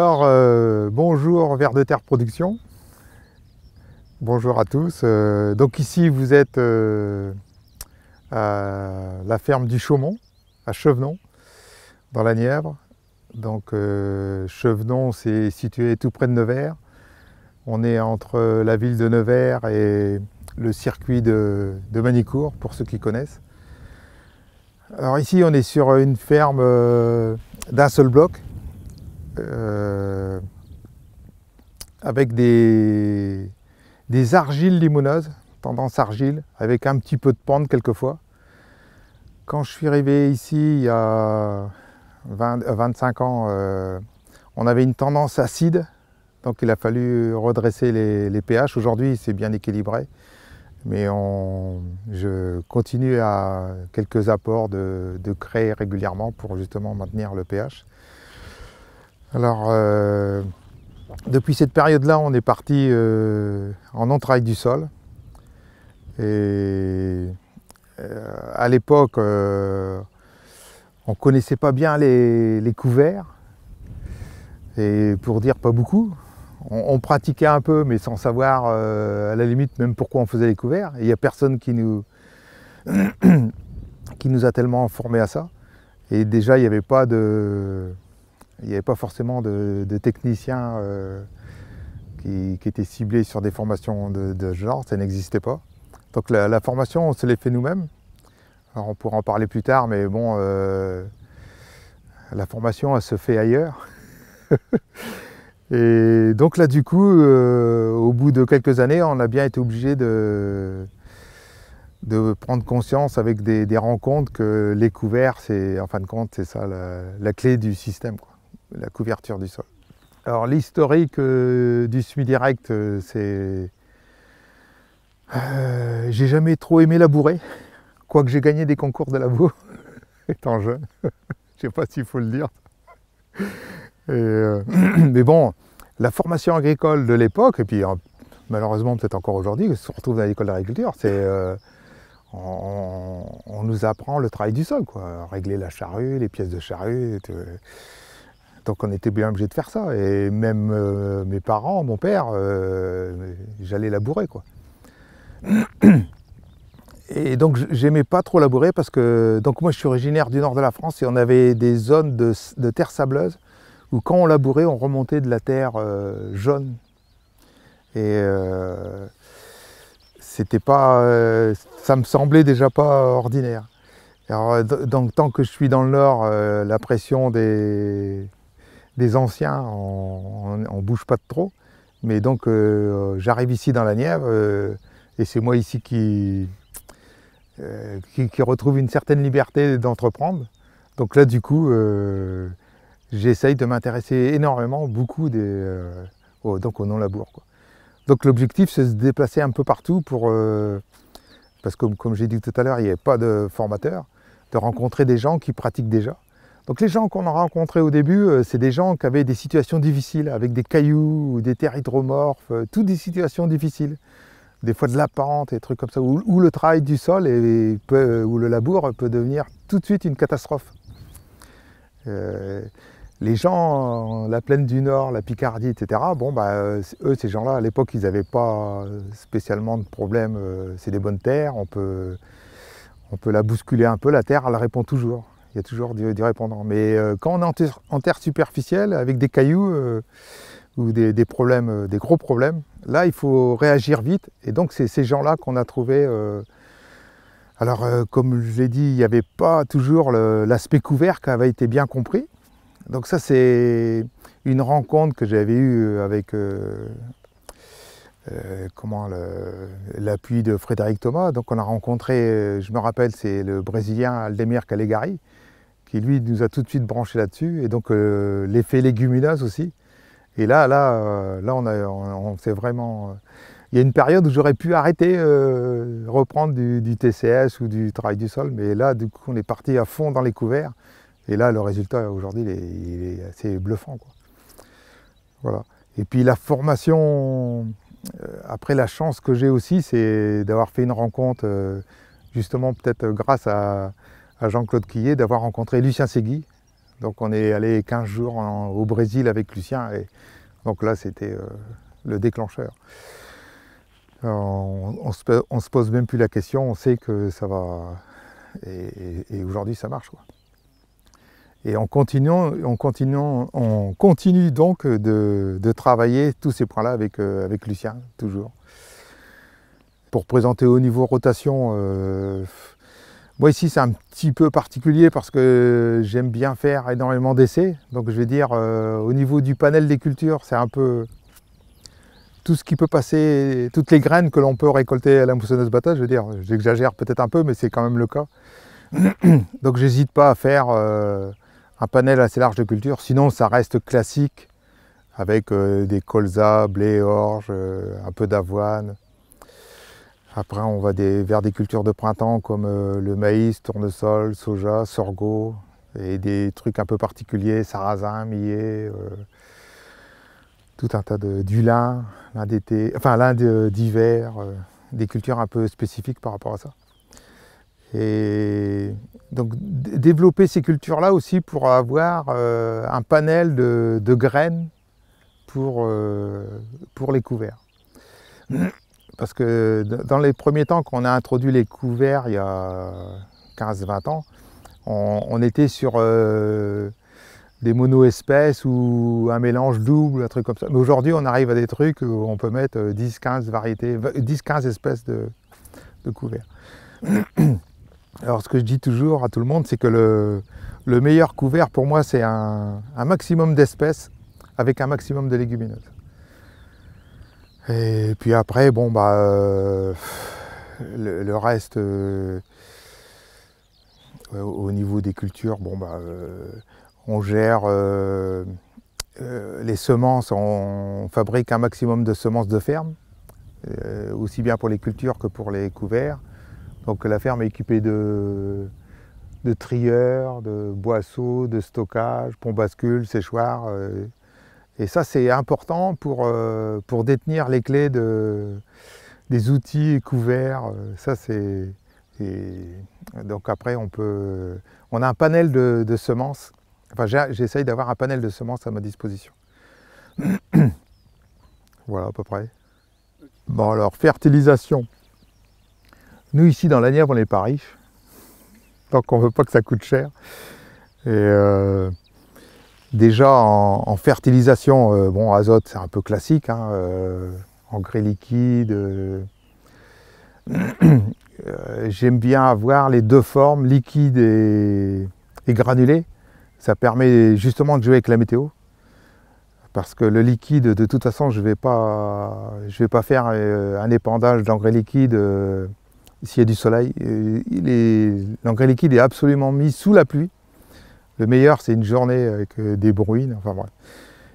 Alors, euh, bonjour Vers de Terre Production. Bonjour à tous. Euh, donc ici, vous êtes euh, à la ferme du Chaumont, à Chevenon, dans la Nièvre. Donc Chevenon, c'est situé tout près de Nevers. On est entre la ville de Nevers et le circuit de, de Manicourt, pour ceux qui connaissent. Alors ici, on est sur une ferme d'un seul bloc, euh, avec des, argiles limoneuses, tendance argile, avec un petit peu de pente quelquefois. Quand je suis arrivé ici il y a 25 euh, ans, euh, on avait une tendance acide, donc il a fallu redresser les, pH. Aujourd'hui, c'est bien équilibré, mais je continue à quelques apports de, de craie régulièrement pour justement maintenir le pH. Alors, euh, depuis cette période-là, on est parti euh, en entrailles du sol. Et euh, à l'époque, on ne connaissait pas bien les, couverts. Et pour dire pas beaucoup, on, pratiquait un peu, mais sans savoir à la limite même pourquoi on faisait les couverts. il n'y a personne qui nous, qui nous a tellement formés à ça. Et déjà, il n'y avait pas de il n'y avait pas forcément de, techniciens euh, qui, étaient ciblés sur des formations de, ce genre, ça n'existait pas. Donc la, formation, on se l'est fait nous-mêmes. on pourra en parler plus tard, mais bon, euh, la formation, elle se fait ailleurs. Et donc là, du coup, euh, au bout de quelques années, on a bien été obligé de, prendre conscience avec des, rencontres que les couverts, c'est en fin de compte, c'est ça la, clé du système la couverture du sol. Alors l'historique euh, du suivi direct, euh, c'est... Euh, j'ai jamais trop aimé labourer, quoique j'ai gagné des concours de labour étant jeune. Je ne sais pas s'il faut le dire. mais bon, la formation agricole de l'époque, et puis hein, malheureusement peut-être encore aujourd'hui, on se retrouve dans l'école d'agriculture, c'est... On, nous apprend le travail du sol, quoi. Régler la charrue, les pièces de charrue. Donc on était bien obligé de faire ça. Et même euh, mes parents, mon père, euh, j'allais labourer quoi. Et donc j'aimais pas trop labourer parce que donc moi je suis originaire du nord de la France et on avait des zones de, terre sableuse où quand on labourait on remontait de la terre euh, jaune. Et c'était pas ça me semblait déjà pas ordinaire. Alors, donc tant que je suis dans le nord, la pression des, des anciens, on ne bouge pas de trop. Mais donc euh, j'arrive ici dans la Nièvre euh, et c'est moi ici euh, qui, qui, retrouve une certaine liberté d'entreprendre. Donc là du coup j'essaye de m'intéresser énormément, beaucoup des, au, donc au non-labour. Donc l'objectif c'est de se déplacer un peu partout pour, parce que comme, j'ai dit tout à l'heure, il n'y a pas de formateur, de rencontrer des gens qui pratiquent déjà. Donc les gens qu'on a rencontrés au début, euh, c'est des gens qui avaient des situations difficiles, avec des cailloux, ou des terres hydromorphes, euh, toutes des situations difficiles. Des fois de la pente et trucs comme ça, où, le travail du sol euh, ou le labour peut devenir tout de suite une catastrophe. les gens, la plaine du Nord, la Picardie, etc., bon, bah, eux, ces gens-là, à l'époque, ils n'avaient pas spécialement de problème. C'est des bonnes terres, on peut la bousculer un peu, la terre, elle répond toujours. Il y a toujours du répondant. répondants. Mais euh, quand on est en terre, superficielle, avec des cailloux euh, ou des, problèmes, euh, des gros problèmes, là, il faut réagir vite. Et donc, c'est ces gens-là qu'on a trouvés. alors, comme je l'ai dit, il n'y avait pas toujours l'aspect couvert qui avait été bien compris. Donc ça, c'est une rencontre que j'avais eue avec l'appui de Frédéric Thomas. Donc on a rencontré, je me rappelle, c'est le Brésilien Aldemir Calegari, qui lui nous a tout de suite branché là-dessus, et donc euh, l'effet légumineuse aussi. Et là, là, euh, là on, on, s'est vraiment... Euh, il y a une période où j'aurais pu arrêter, reprendre du, TCS ou du travail du sol, mais là, du coup, on est parti à fond dans les couverts, et là, le résultat aujourd'hui, il, est assez bluffant. Quoi. Voilà. Et puis la formation, après la chance que j'ai aussi, c'est d'avoir fait une rencontre, justement peut-être grâce à, à Jean-Claude Quillet d'avoir rencontré Lucien Segui. Donc on est allé 15 jours au Brésil avec Lucien et donc là c'était euh, le déclencheur. Euh, on, ne se, pose même plus la question, on sait que ça va. Et, aujourd'hui ça marche Et on continue, on on continue donc de, travailler tous ces points-là euh, avec, Lucien, toujours. Pour présenter au niveau rotation, moi ici c'est un petit peu particulier parce que j'aime bien faire énormément d'essais. Donc je vais dire euh, au niveau du panel des cultures, c'est un peu tout ce qui peut passer, toutes les graines que l'on peut récolter à la Moussonneuse bataille je veux dire, j'exagère peut-être un peu, mais c'est quand même le cas. Donc j'hésite pas à faire euh, un panel assez large de cultures, sinon ça reste classique avec euh, des colza, blé, orge, un peu d'avoine, après, on va des, vers des cultures de printemps comme euh, le maïs, tournesol, soja, sorgho, et des trucs un peu particuliers, sarrasin, millet, euh, tout un tas de du lin, lin d'été, enfin d'hiver, euh, des cultures un peu spécifiques par rapport à ça. Et donc développer ces cultures-là aussi pour avoir un panel de, graines pour, pour les couverts parce que dans les premiers temps qu'on a introduit les couverts il y a 15-20 ans, on, était sur euh, des mono-espèces ou un mélange double, un truc comme ça. Mais aujourd'hui, on arrive à des trucs où on peut mettre 10-15 euh, variétés, 10-15 espèces de, couverts. Alors, ce que je dis toujours à tout le monde, c'est que le, meilleur couvert pour moi, c'est un maximum d'espèces avec un maximum de légumineuses. Et puis après, bon, bah, euh, le, reste, euh, au niveau des cultures, bon, bah, euh, on gère les semences, on, fabrique un maximum de semences de ferme, aussi bien pour les cultures que pour les couverts. Donc la ferme est équipée de, de trieurs, de boisseaux, de stockage, pont bascule, séchoir. Et ça, c'est important pour, euh, pour détenir les clés de, des outils couverts. Euh, ça, c'est. donc après, on peut. On a un panel de, semences. Enfin, j'essaye d'avoir un panel de semences à ma disposition. voilà, à peu près. Bon, alors, fertilisation. Nous, ici, dans la Nièvre, on n'est pas riches. Donc, on ne veut pas que ça coûte cher. Et. Euh, Déjà en, fertilisation, euh, bon, azote c'est un peu classique, hein, euh, engrais liquide. Euh, j'aime bien avoir les deux formes, liquide et, granulé. Ça permet justement de jouer avec la météo. Parce que le liquide, de toute façon, je ne vais, pas, vais pas faire un épandage d'engrais liquide s'il y a du soleil. L'engrais liquide est absolument mis sous la pluie le meilleur, c'est une journée avec euh, des bruines. Enfin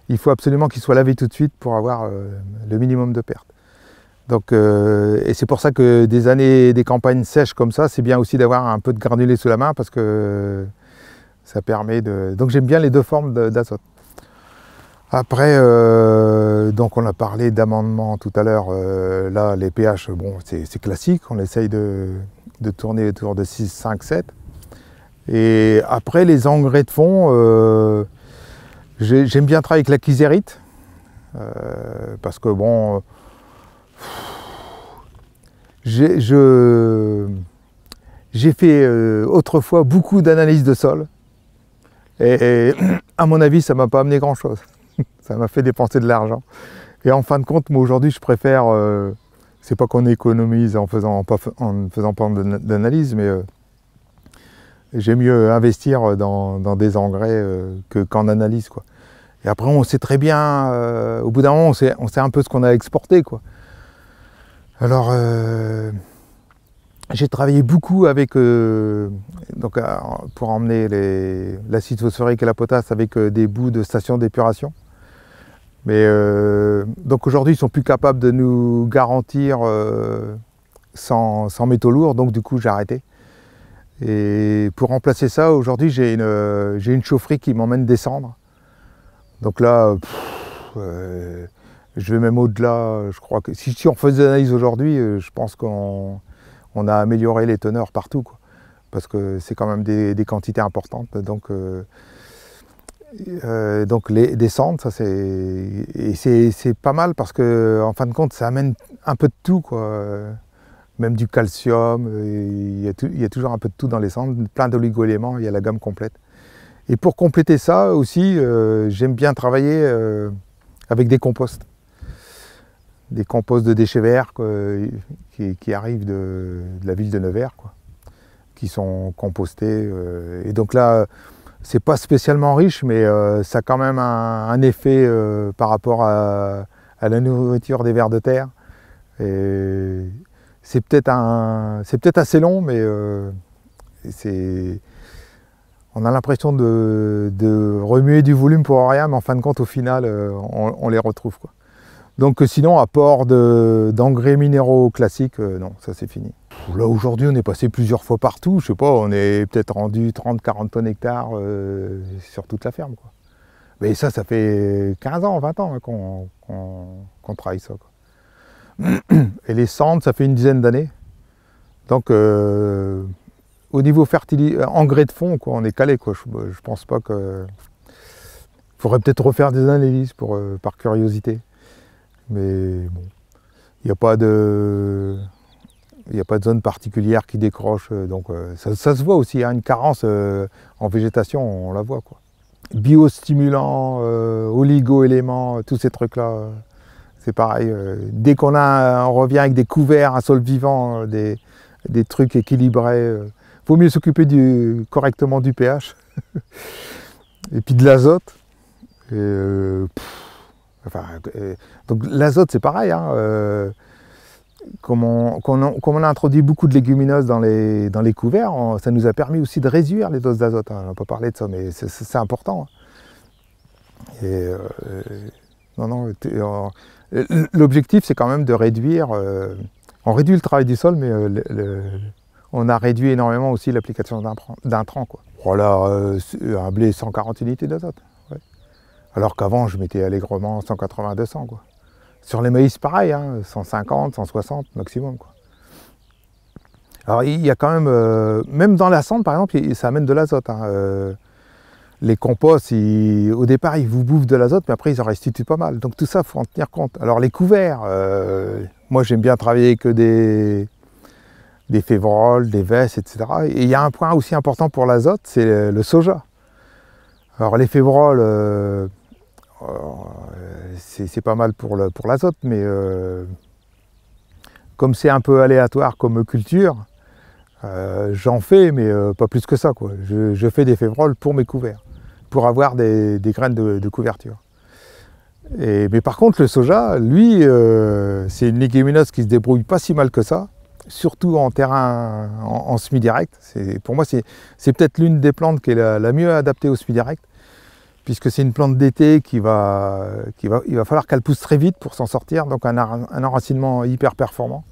Il faut absolument qu'il soit lavé tout de suite pour avoir euh, le minimum de pertes. Donc, euh, et c'est pour ça que des années, des campagnes sèches comme ça, c'est bien aussi d'avoir un peu de granulé sous la main parce que ça permet de. Donc j'aime bien les deux formes d'azote. Après, donc on a parlé d'amendement tout à l'heure. là, les pH, bon, c'est classique. On essaye de tourner autour de 6, 5, 7. Et après, les engrais de fond, euh, j'aime bien travailler avec la kizérite. Euh, parce que bon, euh, j'ai fait autrefois beaucoup d'analyses de sol. Et, à mon avis, ça ne m'a pas amené grand-chose. ça m'a fait dépenser de l'argent. Et en fin de compte, moi aujourd'hui, je préfère. c'est pas qu'on économise en faisant en, ne faisant pas d'analyse, mais j'ai mieux investir dans, des engrais euh, qu'en analyse. Quoi. Et après, on sait très bien, euh, au bout d'un moment, on sait, un peu ce qu'on a exporté. Quoi. Alors, euh, j'ai travaillé beaucoup avec, donc, pour emmener l'acide phosphorique et la potasse avec des bouts de stations d'épuration. Mais donc aujourd'hui, ils ne sont plus capables de nous garantir sans, sans, métaux lourds, donc du coup, j'ai arrêté. Et pour remplacer ça, aujourd'hui, euh, j'ai une, chaufferie qui m'emmène descendre. Donc là, euh, je vais même au-delà. Je crois que si, on faisait l'analyse aujourd'hui, euh, je pense qu'on a amélioré les teneurs partout. parce que c'est quand même des, quantités importantes. Donc, donc les descendre, ça c'est, c'est pas mal parce que en fin de compte, ça amène un peu de tout. Quoi même du calcium, euh, il y, a toujours un peu de tout dans les cendres, plein d'oligo-éléments, il y a la gamme complète. Et pour compléter ça aussi, euh, j'aime bien travailler euh, avec des composts. Des composts de déchets verts qui, arrivent de, la ville de Nevers, quoi, qui sont compostés. et donc là, c'est pas spécialement riche, mais ça a quand même un, effet par rapport à, la nourriture des vers de terre c'est peut-être un, c'est peut-être assez long, mais euh, c'est, on a l'impression de, remuer du volume pour rien, mais en fin de compte, au final, euh, on, les retrouve. Quoi. Donc euh, sinon, apport d'engrais minéraux classiques, non, ça c'est fini. Là aujourd'hui, on est passé plusieurs fois partout, je sais pas, on est peut-être rendu 30-40 tonnes hectares sur toute la ferme. Mais ça, ça fait 15 ans, 20 ans hein, qu'on travaille ça. Quoi. Et les cendres, ça fait une dizaine d'années. Donc, euh, au niveau euh, engrais de fond, quoi, on est calé. Quoi. Je, pense pas que. faudrait peut-être refaire des analyses pour, euh, par curiosité. Mais bon, il n'y a pas de. Il a pas de zone particulière qui décroche, donc ça, se voit aussi, a hein, une carence en végétation, on, la voit. Quoi. Biostimulant, oligo-éléments, tous ces trucs-là, c'est pareil, euh, dès qu'on a, on revient avec des couverts, un sol vivant, euh, des, trucs équilibrés, il euh, vaut mieux s'occuper du, correctement du pH et puis de l'azote. donc l'azote c'est pareil. Hein, comme, on, a introduit beaucoup de légumineuses dans les, dans les couverts, ça nous a permis aussi de réduire les doses d'azote. Hein, on n'a pas parlé de ça, mais c'est important. Et non, non, L'objectif, c'est quand même de réduire. Euh, on réduit le travail du sol, mais euh, on a réduit énormément aussi l'application d'un d'intrants. Voilà, euh, un blé 140 unités d'azote. Alors qu'avant, je mettais allègrement 180-200. Sur les maïs, pareil, 150, hein, 160 maximum. Alors il y a quand même, même dans la cendre par exemple, ça amène de l'azote. Hein, les composts, au départ, ils vous bouffent de l'azote, mais après, ils en restituent pas mal. Donc tout ça, il faut en tenir compte. Alors les couverts, euh, moi j'aime bien travailler que des, des févroles, des vestes, etc. Et il y a un point aussi important pour l'azote, c'est le soja. Alors les févroles, euh, euh, c'est pas mal pour l'azote, mais comme c'est un peu aléatoire comme culture, j'en fais, mais pas plus que ça. Quoi. Je, je fais des févroles pour mes couverts pour avoir des, graines de, couverture. mais par contre, le soja, lui, euh, c'est une légumineuse qui se débrouille pas si mal que ça, surtout en terrain en, semi-direct. Pour moi, c'est peut-être l'une des plantes qui est la, mieux adaptée au semi-direct, puisque c'est une plante d'été qui va, qui va, il va falloir qu'elle pousse très vite pour s'en sortir, donc un, enracinement hyper performant.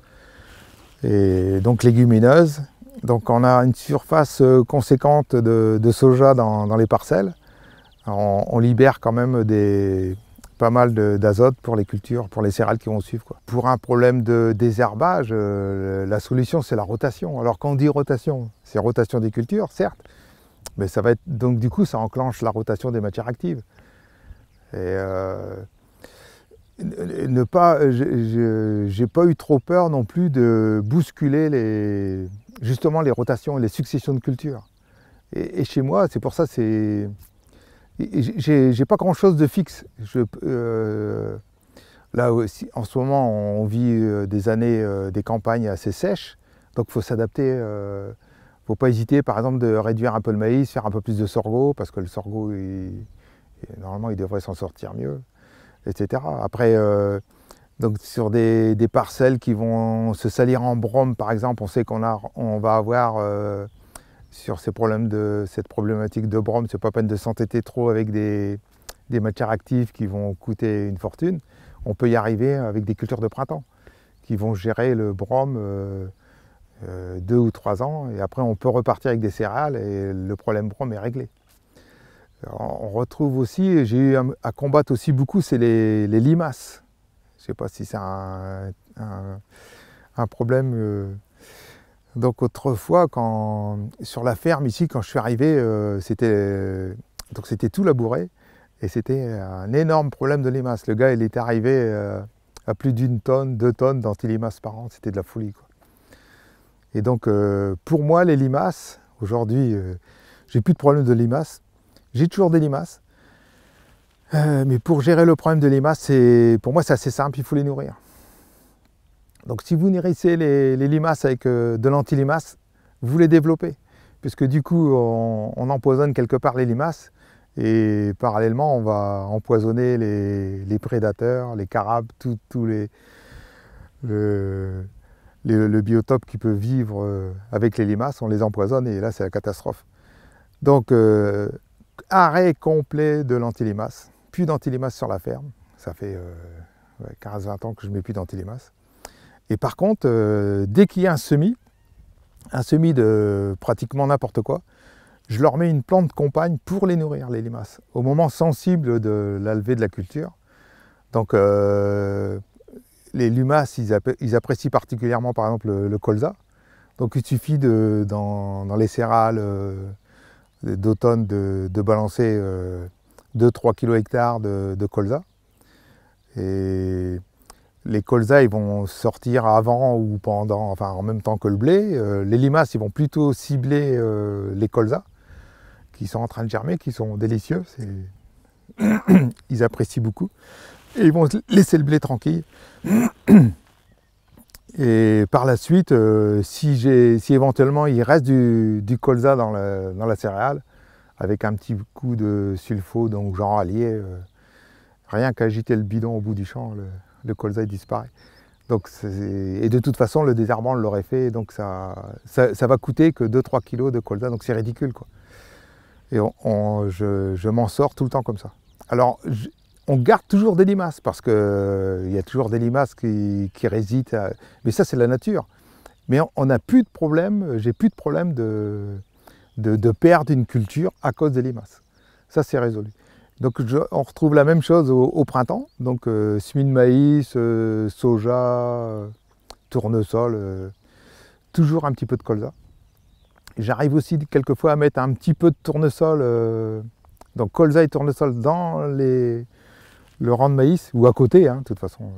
Et donc légumineuse. Donc on a une surface euh, conséquente de, soja dans les parcelles on, libère quand même des, pas mal d'azote pour les cultures, pour les céréales qui vont suivre. Pour un problème de désherbage, euh, la solution c'est la rotation. Alors quand on dit rotation, c'est rotation des cultures, certes, mais ça va être donc du coup ça enclenche la rotation des matières actives. Et euh, ne pas, j'ai pas eu trop peur non plus de bousculer les, justement les rotations et les successions de cultures. Et, et chez moi, c'est pour ça c'est j'ai pas grand chose de fixe. Je, euh, là aussi, en ce moment, on vit euh, des années, euh, des campagnes assez sèches, donc il faut s'adapter. Euh, faut pas hésiter, par exemple, de réduire un peu le maïs, faire un peu plus de sorgho, parce que le sorgho, normalement, il devrait s'en sortir mieux, etc. Après, donc sur des, parcelles qui vont se salir en brome, par exemple, on sait qu'on on va avoir sur ces problèmes de, cette problématique de brome, c'est pas peine de s'entêter trop avec des, matières actives qui vont coûter une fortune. On peut y arriver avec des cultures de printemps qui vont gérer le brome euh, euh, deux ou trois ans et après on peut repartir avec des céréales et le problème brome est réglé. On retrouve aussi, j'ai eu à combattre aussi beaucoup, c'est les, limaces. Je ne sais pas si c'est un, problème. Euh, donc autrefois, quand, sur la ferme ici, quand je suis arrivé, euh, c'était tout labouré et c'était un énorme problème de limaces. Le gars, il était arrivé euh, à plus d'une tonne, deux tonnes d'antilimaces par an. C'était de la folie. Et donc euh, pour moi, les limaces, aujourd'hui, j'ai plus de problème de limaces. J'ai toujours des limaces. mais pour gérer le problème de limaces, pour moi, c'est assez simple, il faut les nourrir. Donc si vous nourrissez les, limaces avec euh, de l'antilimace, vous les développez, puisque du coup on, empoisonne quelque part les limaces et parallèlement on va empoisonner les, prédateurs, les carabes, tous les, le, biotope qui peut vivre euh, avec les limaces, on les empoisonne et là c'est la catastrophe. Donc euh, arrêt complet de l'antilimace, plus d'antilimace sur la ferme, ça fait 15-20 ans que je ne mets plus d'antilimace. Et par contre, euh, dès qu'il y a un semis, un semis de pratiquement n'importe quoi, je leur mets une plante compagne pour les nourrir, les limaces, au moment sensible de la de la culture. Donc euh, les limaces, ils, apprécient particulièrement par exemple le, colza. Donc il suffit de, dans, les cérales euh, d'automne de, balancer 2-3 kg hectares de, de colza. Et les colzas ils vont sortir avant ou pendant, enfin en même temps que le blé. Euh, les limaces ils vont plutôt cibler euh, les colzas qui sont en train de germer, qui sont délicieux, ils apprécient beaucoup. Et ils vont laisser le blé tranquille. Et par la suite, euh, si, si, éventuellement il reste du, colza dans la, céréale, avec un petit coup de sulfo, donc genre allié, rien qu'agiter le bidon au bout du champ, le colza disparaît. Donc, et de toute façon, le désherbant l'aurait fait, donc ça, ça, va coûter que 2-3 kilos de colza, donc c'est ridicule. Quoi. Et on, je, je m'en sors tout le temps comme ça. Alors, on garde toujours des limaces, parce qu'il euh, il y a toujours des limaces qui, qui mais ça c'est la nature. Mais on n'a plus de problème, j'ai plus de problème de, de perdre une culture à cause des limaces. Ça c'est résolu. Donc on retrouve la même chose au, printemps, donc euh, semis de maïs, euh, soja, euh, tournesol, toujours un petit peu de colza. J'arrive aussi quelquefois à mettre un petit peu de tournesol, donc colza et tournesol dans le rang de maïs, ou à côté, hein, de toute façon,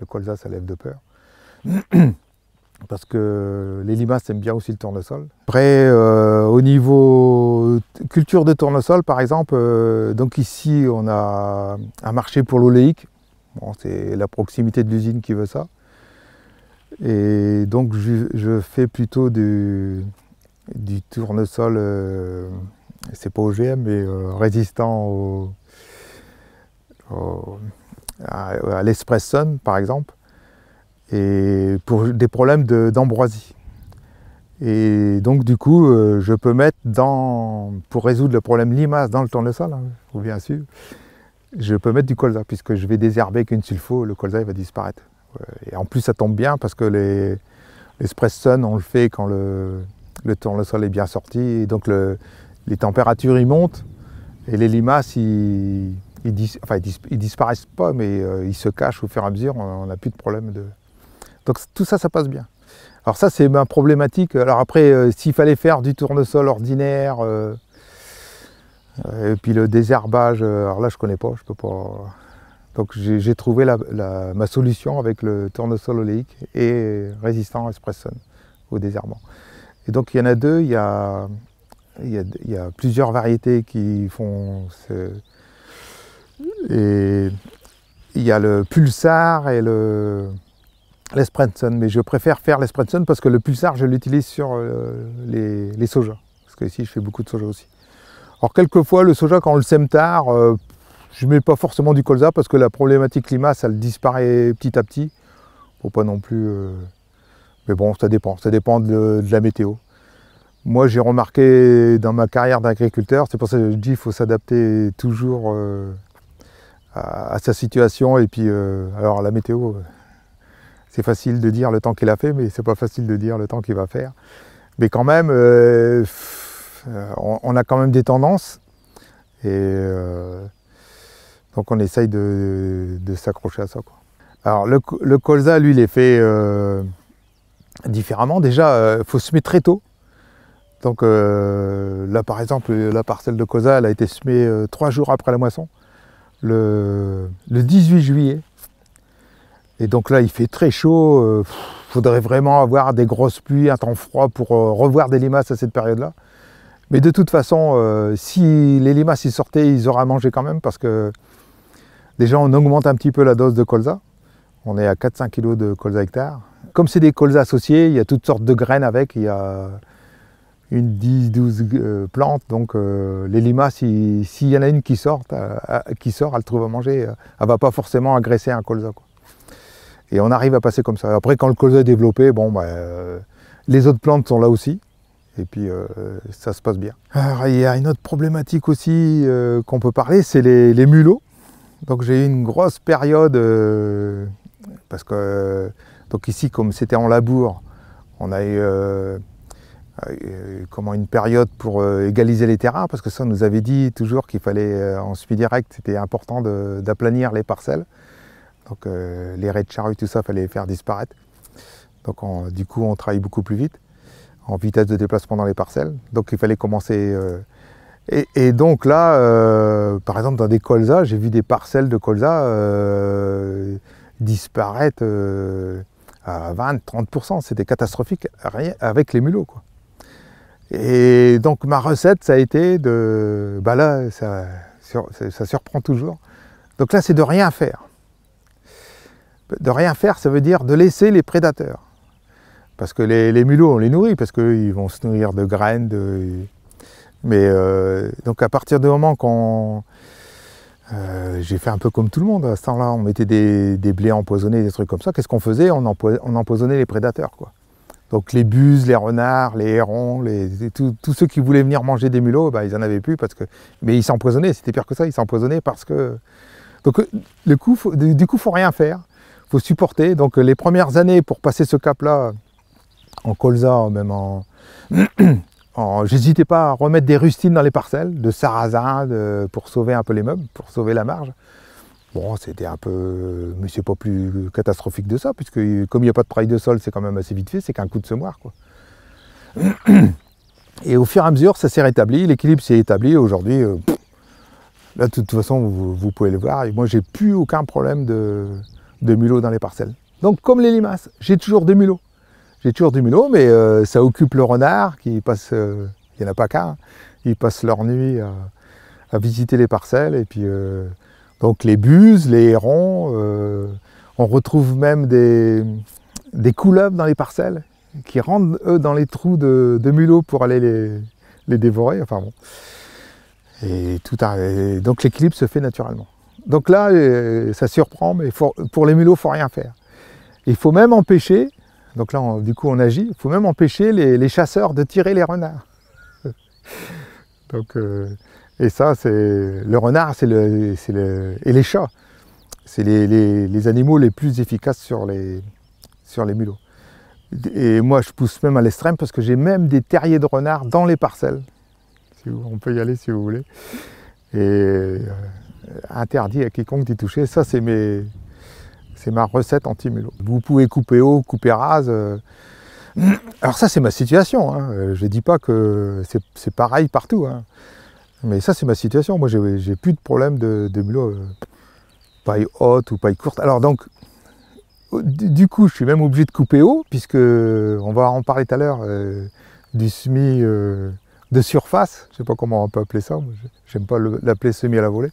le colza ça lève de peur. parce que les limaces aiment bien aussi le tournesol. Après, euh, au niveau culture de tournesol, par exemple, euh, donc ici on a un marché pour l'oléique. c'est la proximité de l'usine qui veut ça. Et donc je, fais plutôt du, du tournesol, euh, c'est pas OGM, mais résistant à, à par exemple et pour des problèmes d'ambroisie. et donc du coup, euh, je peux mettre dans, pour résoudre le problème limace dans le tournesol, sol hein, ou bien sûr je peux mettre du colza puisque je vais désherber qu'une sulfo, le colza il va disparaître. Et en plus ça tombe bien parce que les, les Spress sun, on le fait quand le, le tournesol est bien sorti donc le, les températures ils montent et les limaces ils, enfin, ils, disparaissent pas mais euh, ils se cachent au fur et à mesure, on n'a plus de problème de, donc tout ça, ça passe bien. Alors ça, c'est ma problématique. Alors après, euh, s'il fallait faire du tournesol ordinaire, euh, euh, et puis le désherbage, alors là, je connais pas, je peux pas... Donc j'ai trouvé ma solution avec le tournesol oléique et résistant espresson au désherbant. Et donc il y en a deux, il y a, plusieurs variétés qui font Et il y a le pulsar et le l'Esprenson, mais je préfère faire l'Esprenson parce que le pulsar, je l'utilise sur euh, les, soja. Parce que ici, je fais beaucoup de soja aussi. Alors, quelquefois, le soja, quand on le sème tard, euh, je ne mets pas forcément du colza parce que la problématique climat, ça le disparaît petit à petit. Faut pas non plus. Euh, mais bon, ça dépend. Ça dépend de, la météo. Moi, j'ai remarqué dans ma carrière d'agriculteur, c'est pour ça que je dis qu'il faut s'adapter toujours à, à, sa situation. Et puis, alors, la météo. C'est facile de dire le temps qu'il a fait, mais c'est pas facile de dire le temps qu'il va faire. Mais quand même, euh, euh, on, a quand même des tendances. Et euh, donc on essaye de, s'accrocher à ça. Alors le, colza, lui, il est fait différemment. Déjà, il faut semer très tôt. Donc là, par exemple, la parcelle de colza, elle a été semée trois jours après la moisson, le 18 juillet. Et donc là, il fait très chaud. Il euh, faudrait vraiment avoir des grosses pluies, un temps froid pour euh, revoir des limaces à cette période-là. Mais de toute façon, euh, si les limaces sortaient, ils auraient à manger quand même parce que déjà on augmente un petit peu la dose de colza. On est à 4-5 kg de colza hectare. Comme c'est des colzas associés, il y a toutes sortes de graines avec. Il y a une 10-12 plantes. Donc les limaces, s'il y en a une qui sort, qui sort, elle trouve à manger. Elle ne va pas forcément agresser un colza. Et on arrive à passer comme ça. Après, quand le colza est développé, bon, bah, euh, les autres plantes sont là aussi. Et puis, euh, ça se passe bien. Alors, il y a une autre problématique aussi euh, qu'on peut parler, c'est les, mulots. Donc, j'ai eu une grosse période, parce que, donc ici, comme c'était en labour, on a eu comment une période pour égaliser les terrains, parce que ça, nous avait dit toujours qu'il fallait en suivi direct c'était important d'aplanir les parcelles. Donc euh, les raies de charrues, tout ça, fallait les faire disparaître. Donc du coup, on travaille beaucoup plus vite, en vitesse de déplacement dans les parcelles. Donc il fallait commencer. Euh, et, donc là, euh, par exemple, dans des colzas, j'ai vu des parcelles de colza disparaître à 20-30%. C'était catastrophique avec les mulots. Quoi. Et donc ma recette, ça a été de... Bah là, ça surprend toujours. Donc là, c'est de rien faire. De rien faire, ça veut dire de laisser les prédateurs. Parce que les, mulots, on les nourrit, parce qu'ils vont se nourrir de graines. Mais euh, donc à partir du moment qu'on... Euh, j'ai fait un peu comme tout le monde à ce temps-là. On mettait des, blés empoisonnés, des trucs comme ça. Qu'est-ce qu'on faisait on, empoisonnait les prédateurs. Quoi. Donc les buses, les renards, les hérons, tous ceux qui voulaient venir manger des mulots, bah, ils en avaient plus. Parce que... Mais ils s'empoisonnaient, c'était pire que ça, ils s'empoisonnaient parce que... Donc euh, coup, du coup, il ne faut rien faire faut supporter. Donc euh, les premières années pour passer ce cap-là, en colza, euh, même en... J'hésitais pas à remettre des rustines dans les parcelles, de sarrasin, pour sauver un peu les meubles, pour sauver la marge. Bon, c'était un peu... Mais c'est pas plus catastrophique de ça, puisque comme il n'y a pas de travail de sol, c'est quand même assez vite fait, c'est qu'un coup de semoir, quoi. Et au fur et à mesure, ça s'est rétabli, l'équilibre s'est établi. Aujourd'hui, euh, là, de toute façon, vous, vous, pouvez le voir. Et moi, j'ai plus aucun problème de, de mulots dans les parcelles. Donc comme les limaces, j'ai toujours des mulots. J'ai toujours des mulots, mais euh, ça occupe le renard qui passe, euh, il n'y en a pas qu'un, hein. ils passent leur nuit à, visiter les parcelles. Et puis euh, donc les buses, les hérons, on retrouve même des, des couleuvres dans les parcelles qui rentrent eux dans les trous de, mulots pour aller les, dévorer. Enfin bon. Et tout donc l'équilibre se fait naturellement. Donc là, euh, ça surprend, mais pour les mulots, il ne faut rien faire. Il faut même empêcher, donc là, du coup, on agit, il faut même empêcher les, chasseurs de tirer les renards. donc, euh, et ça, c'est le renard c'est le, et les chats. C'est les, animaux les plus efficaces sur les, sur les mulots. Et moi, je pousse même à l'extrême parce que j'ai même des terriers de renards dans les parcelles. on peut y aller si vous voulez. Et euh, interdit à quiconque d'y toucher. Ça, c'est C'est ma recette anti-mulot. Vous pouvez couper haut, couper rase. Euh. Alors ça, c'est ma situation. Hein. Euh, je ne dis pas que c'est pareil partout. Hein. Mais ça, c'est ma situation. Moi, j'ai plus de problème de, mulot. Euh, paille haute ou paille courte. Alors donc, du coup, je suis même obligé de couper haut, puisque on va en parler tout à l'heure du semi de surface. Je ne sais pas comment on peut appeler ça. J'aime pas l'appeler semi à la volée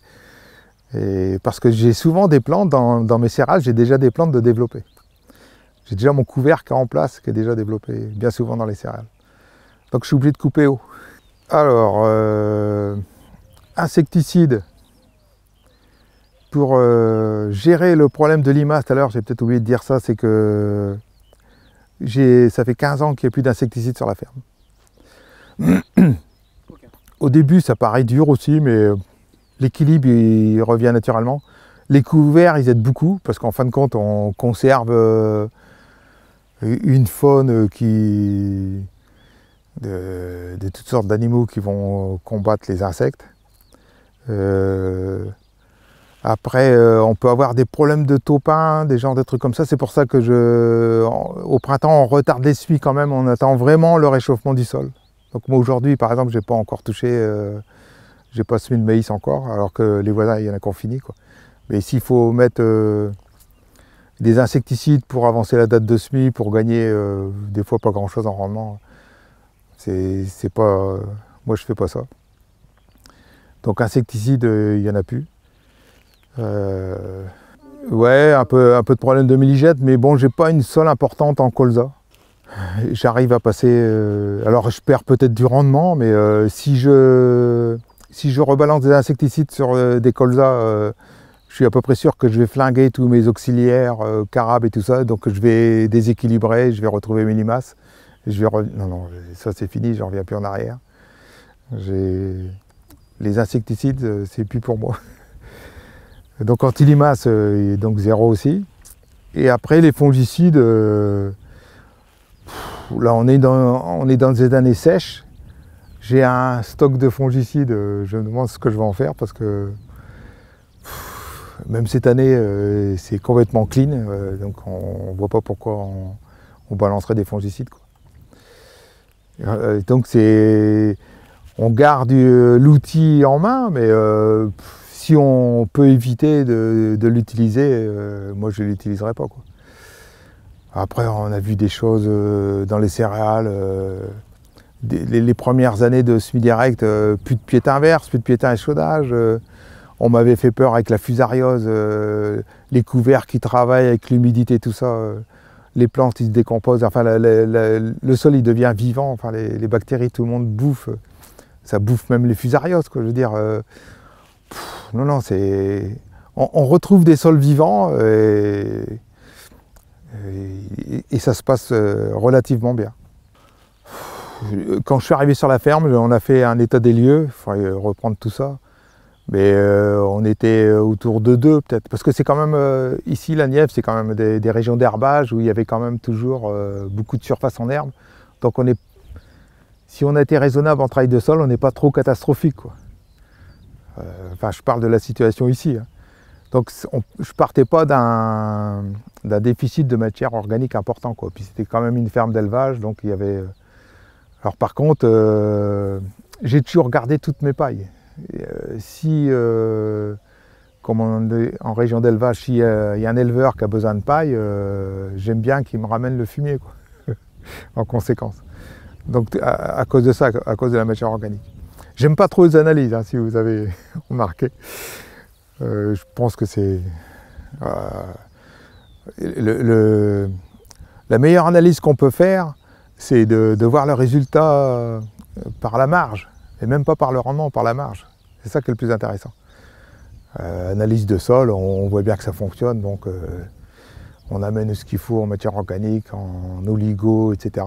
parce que j'ai souvent des plantes dans, mes céréales, j'ai déjà des plantes de développer. J'ai déjà mon couvercle en place qui est déjà développé, bien souvent dans les céréales. Donc je suis obligé de couper haut. Alors, euh, insecticides. Pour euh, gérer le problème de limace, tout à l'heure j'ai peut-être oublié de dire ça, c'est que ça fait 15 ans qu'il n'y a plus d'insecticide sur la ferme. Au début ça paraît dur aussi, mais l'équilibre il revient naturellement. Les couverts, ils aident beaucoup parce qu'en fin de compte, on conserve euh, une faune qui de, toutes sortes d'animaux qui vont combattre les insectes. Euh, après, euh, on peut avoir des problèmes de taupin, des genres de trucs comme ça. C'est pour ça que je, au printemps, on retarde les quand même. On attend vraiment le réchauffement du sol. Donc moi aujourd'hui, par exemple, je n'ai pas encore touché j'ai pas semé de maïs encore, alors que les voisins, il y en a qui ont fini. Quoi. Mais s'il faut mettre euh, des insecticides pour avancer la date de semis, pour gagner euh, des fois pas grand chose en rendement, c'est pas. moi je fais pas ça. Donc insecticides, euh, il y en a plus. ouais, un peu, un peu de problème de milligette, mais bon, j'ai pas une seule importante en colza j'arrive à passer. alors je perds peut-être du rendement, mais si je si je rebalance des insecticides sur euh, des colzas, euh, je suis à peu près sûr que je vais flinguer tous mes auxiliaires, euh, carabes et tout ça. Donc je vais déséquilibrer, je vais retrouver mes limaces. Je vais Non, non, ça c'est fini, je ne reviens plus en arrière. Les insecticides, c'est plus pour moi. Donc anti-limaces, donc zéro aussi. Et après les fongicides, là on est dans, on est dans des années sèches. J'ai un stock de fongicides, euh, je me demande ce que je vais en faire parce que même cette année, euh, c'est complètement clean, euh, donc on ne voit pas pourquoi on, balancerait des fongicides. donc c'est, on garde l'outil en main, mais si on peut éviter de, l'utiliser, moi je ne l'utiliserai pas. Après, on a vu des choses dans les céréales les, premières années de semi-direct, euh, plus de piétin inverse, plus de piétin échaudage. chaudage. Euh, on m'avait fait peur avec la fusariose, euh, les couverts qui travaillent avec l'humidité, tout ça. les plantes, ils se décomposent. Enfin, le sol, il devient vivant. Enfin, les, bactéries, tout le monde bouffe. Ça bouffe même les fusarioses, quoi. Je veux dire, non, non, c'est... On, retrouve des sols vivants et, et ça se passe relativement bien quand je suis arrivé sur la ferme, on a fait un état des lieux, il faudrait reprendre tout ça. Mais euh, on était euh, autour de deux peut-être, parce que c'est quand même, euh, ici la Nièvre, c'est quand même des, régions d'herbage où il y avait quand même toujours beaucoup de surface en herbe. Donc on est, si on a été raisonnable en travail de sol, on n'est pas trop catastrophique. enfin, je parle de la situation ici. Hein. Donc je partais pas d'un déficit de matière organique important. Quoi. Puis c'était quand même une ferme d'élevage, donc il y avait... Alors par contre, euh, j'ai toujours gardé toutes mes pailles. Euh, si, euh, comme en région d'élevage, il y a un éleveur qui a besoin de paille, j'aime bien qu'il me ramène le fumier, en conséquence. Donc à, cause de ça, à cause de la matière organique. J'aime pas trop les analyses, hein, si vous avez remarqué. je pense que c'est... la meilleure analyse qu'on peut faire, c'est de, voir le résultat euh, par la marge, et même pas par le rendement, par la marge. C'est ça qui est le plus intéressant. Euh, analyse de sol, on, voit bien que ça fonctionne, donc euh, on amène ce qu'il faut en matière organique, en, oligo, etc.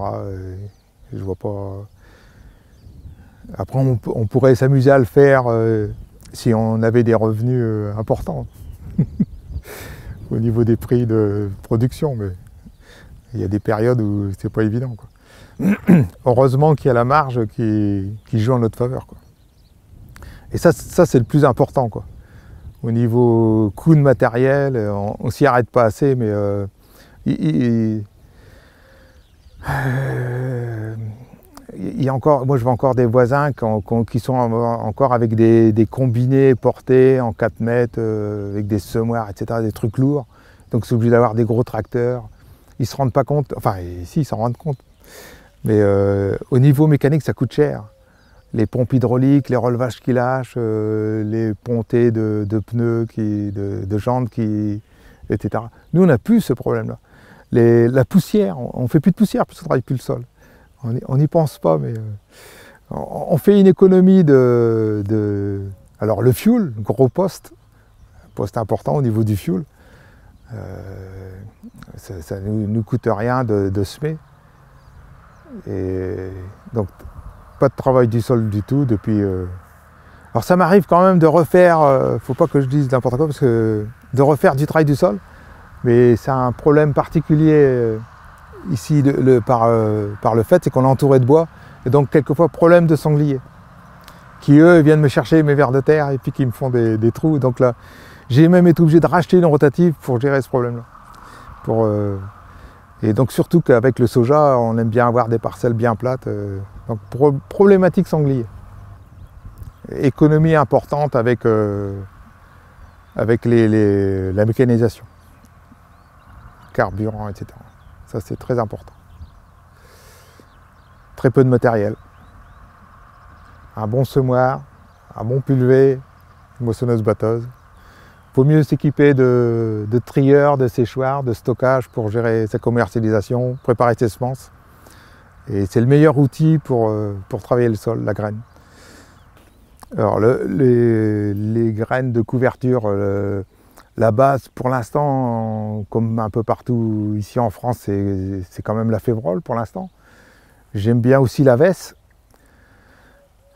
je vois pas. Après, on, pourrait s'amuser à le faire si on avait des revenus importants au niveau des prix de production, mais il y a des périodes où c'est pas évident. heureusement qu'il y a la marge qui, joue en notre faveur. Et ça, c'est le plus important. Au niveau coût de matériel, on, s'y arrête pas assez, mais euh, il, euh, encore, moi je vois encore des voisins qui, sont encore avec des, combinés portés en 4 mètres, euh, avec des semoirs, etc., des trucs lourds. Donc c'est obligé d'avoir des gros tracteurs. Ils se rendent pas compte, enfin si, ils s'en rendent compte, mais euh, au niveau mécanique, ça coûte cher. Les pompes hydrauliques, les relevages qui lâchent, euh, les pontées de, pneus, de, jantes, qui, etc. Nous, on n'a plus ce problème-là. La poussière, on ne fait plus de poussière parce qu'on ne travaille plus le sol. On n'y pense pas, mais euh, on, fait une économie de, Alors le fuel, gros poste, poste important au niveau du fuel, ça ne nous, coûte rien de semer. Et donc, pas de travail du sol du tout depuis. Euh, alors, ça m'arrive quand même de refaire, euh, faut pas que je dise n'importe quoi, parce que de refaire du travail du sol, mais c'est un problème particulier euh, ici par, le fait, c'est qu'on est entouré de bois, et donc quelquefois problème de sangliers, qui eux viennent me chercher mes vers de terre et puis qui me font des, des trous. Donc là, j'ai même été obligé de racheter une rotative pour gérer ce problème-là. Pour et donc surtout qu'avec le soja, on aime bien avoir des parcelles bien plates. Euh, donc problématique sanglier. Économie importante avec, euh, avec les, la mécanisation. Carburant, etc. Ça c'est très important. Très peu de matériel. Un bon semoir, un bon pulvé, une moissonneuse batteuse. Il Faut mieux s'équiper de, trieurs, de séchoirs, de stockage pour gérer sa commercialisation, préparer ses semences. Et c'est le meilleur outil pour, euh, pour travailler le sol, la graine. Alors les, graines de couverture, euh, la base pour l'instant, comme un peu partout ici en France, c'est quand même la févrole pour l'instant. J'aime bien aussi la veste.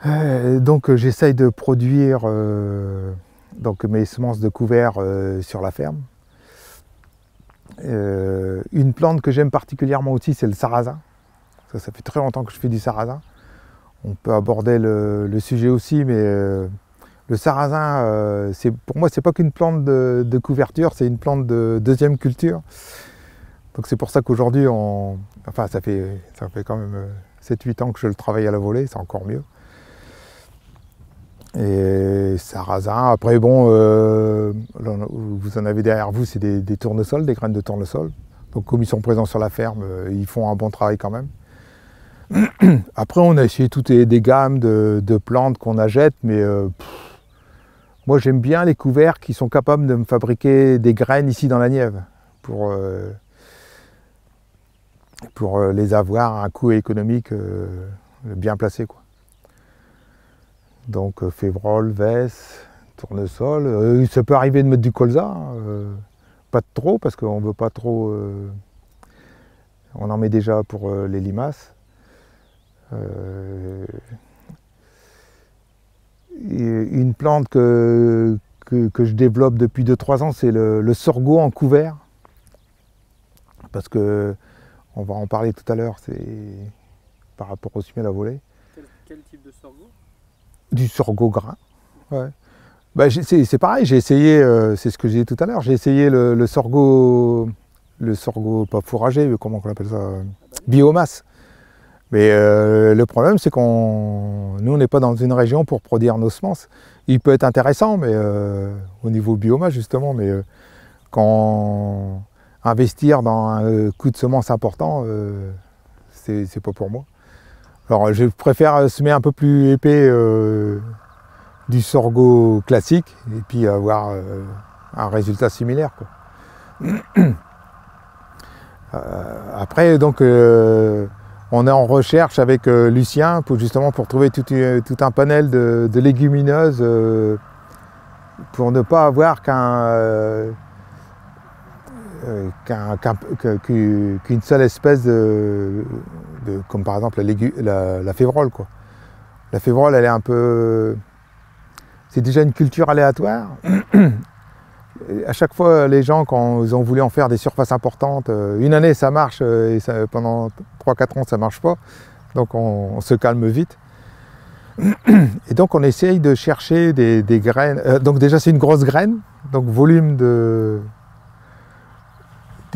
Euh, donc j'essaye de produire donc mes semences de couvert euh, sur la ferme. Euh, une plante que j'aime particulièrement aussi, c'est le sarrasin. Ça, fait très longtemps que je fais du sarrasin. On peut aborder le, sujet aussi, mais euh, le sarrasin, pour moi, c'est pas qu'une plante de, couverture, c'est une plante de deuxième culture. Donc c'est pour ça qu'aujourd'hui, enfin, ça fait, ça fait quand même 7-8 ans que je le travaille à la volée, c'est encore mieux et sarrasin. Après, bon, euh, vous en avez derrière vous, c'est des, tournesols, des graines de tournesol. Donc, comme ils sont présents sur la ferme, euh, ils font un bon travail quand même. Après, on a essayé toutes les, des gammes de, plantes qu'on achète, mais euh, moi, j'aime bien les couverts qui sont capables de me fabriquer des graines ici dans la Nièvre pour, pour les avoir à un coût économique bien placé. Quoi. Donc euh, févrole, veste, tournesol. Euh, il ça peut arriver de mettre du colza, euh, pas trop parce qu'on ne veut pas trop. on en met déjà pour les limaces. une plante que, je développe depuis 2-3 ans, c'est le, sorgho en couvert. Parce que on va en parler tout à l'heure, c'est par rapport au semi à la volée du sorgho grain, bah, c'est pareil, j'ai essayé, euh, c'est ce que j'ai dit tout à l'heure, j'ai essayé le, sorgho, le sorgho pas fourragé, comment on appelle ça, biomasse. Mais euh, le problème, c'est qu'on, nous, on n'est pas dans une région pour produire nos semences. Il peut être intéressant, mais euh, au niveau biomasse justement, mais quand investir dans un coût de semence important, c'est pas pour moi. Alors je préfère euh, semer un peu plus épais euh, du sorgho classique et puis avoir euh, un résultat similaire. Quoi. après donc on est en recherche avec Lucien pour justement pour trouver tout, un panel de légumineuses pour ne pas avoir qu'un euh, qu'une seule espèce de, comme par exemple la, févrole quoi. La févrole elle est un peu c'est déjà une culture aléatoire. à chaque fois, les gens, quand ils ont voulu en faire des surfaces importantes, euh, une année ça marche euh, et pendant 3-4 ans ça marche pas. Donc on, se calme vite. Et donc on essaye de chercher des, graines. donc déjà c'est une grosse graine, donc volume de,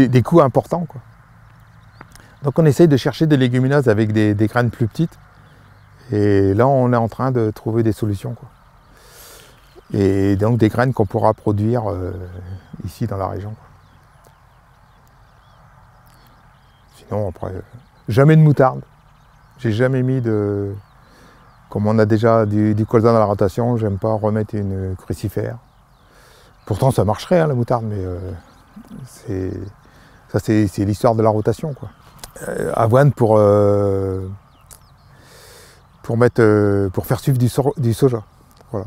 des, coûts importants. Quoi. Donc on essaye de chercher des légumineuses avec des, graines plus petites. Et là, on est en train de trouver des solutions. Quoi. Et donc des graines qu'on pourra produire euh, ici dans la région. Sinon, après, euh, jamais de moutarde. J'ai jamais mis de. Comme on a déjà du, du colza dans la rotation, j'aime pas remettre une crucifère. Pourtant, ça marcherait, hein, la moutarde, mais euh, c'est ça, c'est l'histoire de la rotation. Quoi. Euh, avoine pour, euh, pour, mettre, euh, pour faire suivre du, soja. Voilà.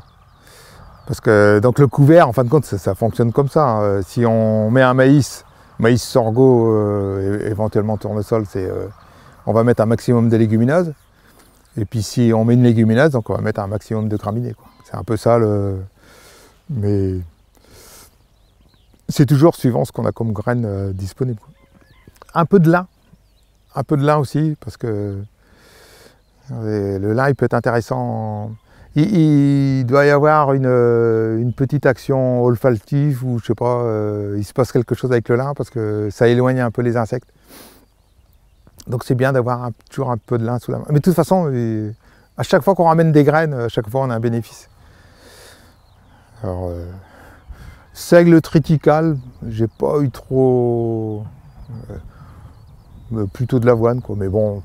Parce que donc le couvert, en fin de compte, ça, fonctionne comme ça. Hein. Si on met un maïs, maïs sorgho, éventuellement tournesol, c'est on va mettre un maximum de légumineuses. Et puis si on met une légumineuse, donc on va mettre un maximum de graminées. C'est un peu ça le. Mais c'est toujours suivant ce qu'on a comme graines euh, disponibles. Un peu de lin, un peu de lin aussi, parce que euh, le lin il peut être intéressant. Il, doit y avoir euh, une, petite action olfactive ou je sais pas, il se passe quelque chose avec le lin parce que ça éloigne un peu les insectes. Donc c'est bien d'avoir toujours un peu de lin sous la main. Mais de toute façon, à chaque fois qu'on ramène des graines, à chaque fois on a un bénéfice. Seigle triticale, j'ai pas eu trop. Euh, plutôt de l'avoine, quoi. Mais bon,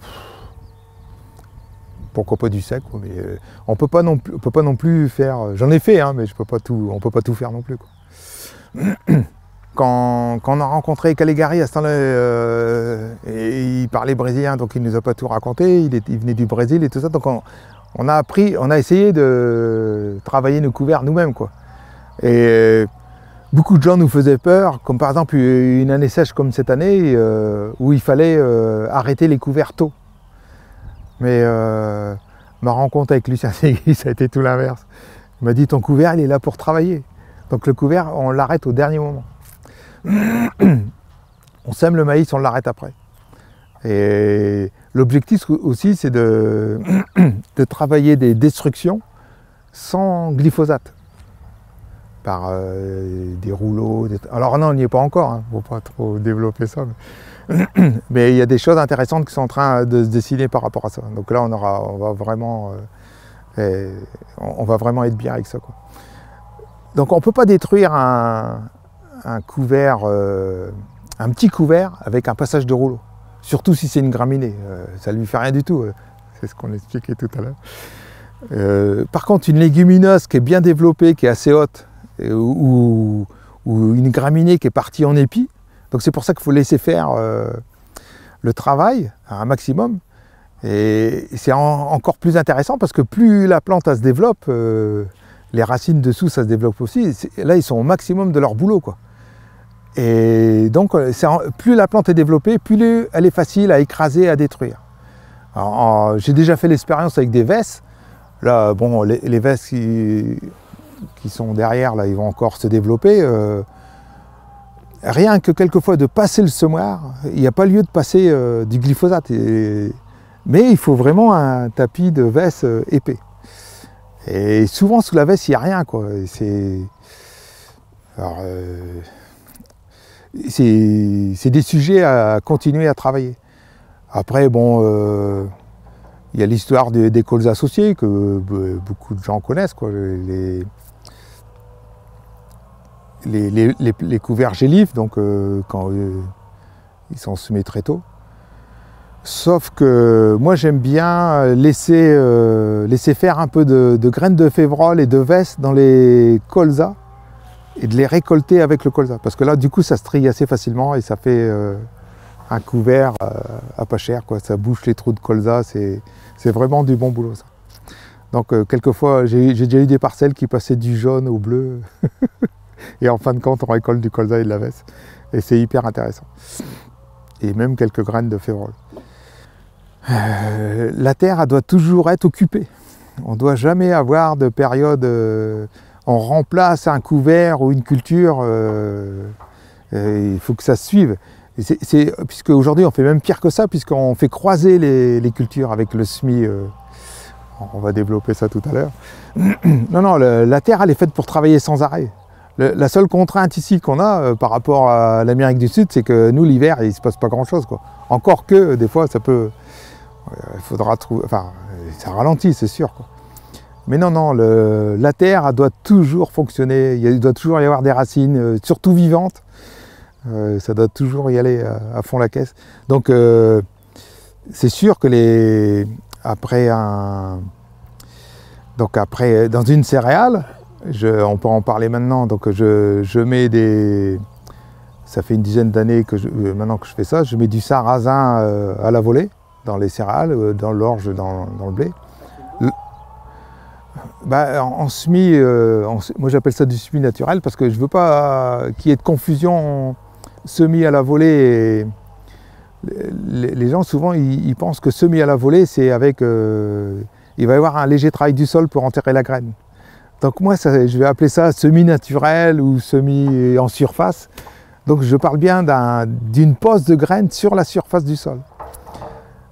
pourquoi pas du sec, quoi. Mais euh, on peut pas non plus, peut pas non plus faire. J'en ai fait, hein, mais je peux pas tout, on peut pas tout faire non plus, quoi. Quand, on a rencontré Caligari à ce temps-là, euh, il parlait brésilien, donc il ne nous a pas tout raconté, il, est, venait du Brésil et tout ça, donc on, on, a appris, on a essayé de travailler nos couverts nous-mêmes, quoi. Et Beaucoup de gens nous faisaient peur, comme par exemple une année sèche comme cette année, euh, où il fallait euh, arrêter les couverts tôt. Mais euh, ma rencontre avec Lucien Segui, ça a été tout l'inverse. Il m'a dit ton couvert, il est là pour travailler. Donc le couvert, on l'arrête au dernier moment. on sème le maïs, on l'arrête après. Et l'objectif aussi, c'est de travailler des destructions sans glyphosate par euh, des rouleaux. Alors non, on n'y est pas encore, il hein, ne faut pas trop développer ça. Mais... il y a des choses intéressantes qui sont en train de se dessiner par rapport à ça. Donc là, on, aura, on, va, vraiment, euh, on va vraiment être bien avec ça. Quoi. Donc on ne peut pas détruire un, couvert, euh, un petit couvert avec un passage de rouleau. Surtout si c'est une graminée, ça ne lui fait rien du tout. c'est ce qu'on expliquait tout à l'heure. par contre, une légumineuse qui est bien développée, qui est assez haute, euh, ou, une graminée qui est partie en épi. Donc c'est pour ça qu'il faut laisser faire euh, le travail à un maximum. Et c'est encore plus intéressant parce que plus la plante se développe, euh, les racines dessous ça se développe aussi. Là ils sont au maximum de leur boulot quoi. Et donc plus la plante est développée, plus elle est facile à écraser, à détruire. J'ai déjà fait l'expérience avec des vesses. Là, bon, les, les vesses, qui sont derrière, là, ils vont encore se développer. Euh, rien que quelquefois de passer le semoir, il n'y a pas lieu de passer euh, du glyphosate. mais il faut vraiment un tapis de veste euh, épais. Et souvent sous la veste, il n'y a rien. Quoi. C'est... c'est, des sujets à continuer à travailler. Après, bon... Il y a l'histoire des, cols associés, que beaucoup de gens connaissent. Quoi. Les, les, couverts gélifs, donc euh, quand euh, ils sont semés très tôt. Sauf que moi j'aime bien laisser, euh, laisser faire un peu de, graines de févrole et de veste dans les colzas et de les récolter avec le colza. Parce que là du coup ça se trie assez facilement et ça fait un couvert à pas cher. Quoi. Ça bouche les trous de colza, c'est vraiment du bon boulot ça. Donc quelquefois j'ai déjà eu des parcelles qui passaient du jaune au bleu. et en fin de compte, on récolte du colza et de la veste. Et c'est hyper intéressant. Et même quelques graines de févrole. Euh, la terre, elle doit toujours être occupée. On ne doit jamais avoir de période. Euh, on remplace un couvert ou une culture. Euh, il faut que ça se suive. puisque aujourd'hui, on fait même pire que ça, puisqu'on fait croiser les, cultures avec le SMI. on va développer ça tout à l'heure. non, non, la terre, elle est faite pour travailler sans arrêt la seule contrainte ici qu'on a euh, par rapport à l'Amérique du Sud, c'est que nous, l'hiver, il ne se passe pas grand-chose. Encore que, euh, des fois, ça peut... Euh, il faudra trouver... Enfin, ça ralentit, c'est sûr. Mais non, non, la terre doit toujours fonctionner, il doit toujours y avoir des racines, surtout vivantes. ça doit toujours y aller à, fond la caisse. Donc, c'est sûr que les, après un, donc après, dans une céréale, on peut en parler maintenant. Donc je, mets des. Ça fait une dizaine d'années que je, euh, maintenant que je fais ça. Je mets du sarrasin euh, à la volée dans les céréales, euh, dans l'orge, dans, le blé. Bah, en, semi moi j'appelle ça du semi naturel parce que je ne veux pas qu'il y ait de confusion semis à la volée. les, gens souvent ils, pensent que semis à la volée c'est avec. il va y avoir un léger travail du sol pour enterrer la graine. Donc moi, je vais appeler ça semi-naturel ou semi euh, en surface. Donc je parle bien d'une pose de graines sur la surface du sol.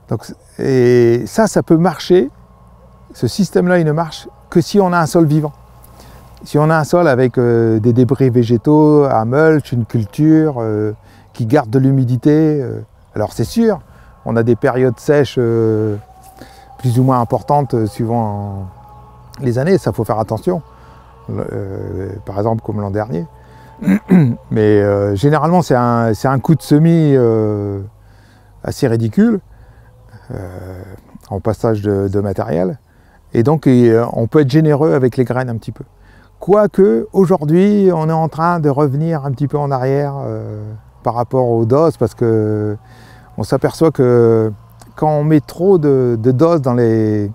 Donc, et ça, ça peut marcher. Ce système-là, il ne marche que si on a un sol vivant. Si on a un sol avec euh, des débris végétaux, un mulch, une culture euh, qui garde de l'humidité, alors c'est sûr, on a des périodes sèches plus ou moins importantes suivant les années, ça faut faire attention. Euh, par exemple, comme l'an dernier. Mais euh, généralement, c'est un, coup de semis euh, assez ridicule en passage de, matériel. Et donc, on peut être généreux avec les graines un petit peu. Quoique, aujourd'hui, on est en train de revenir un petit peu en arrière par rapport aux doses parce que on s'aperçoit que quand on met trop de doses dans les,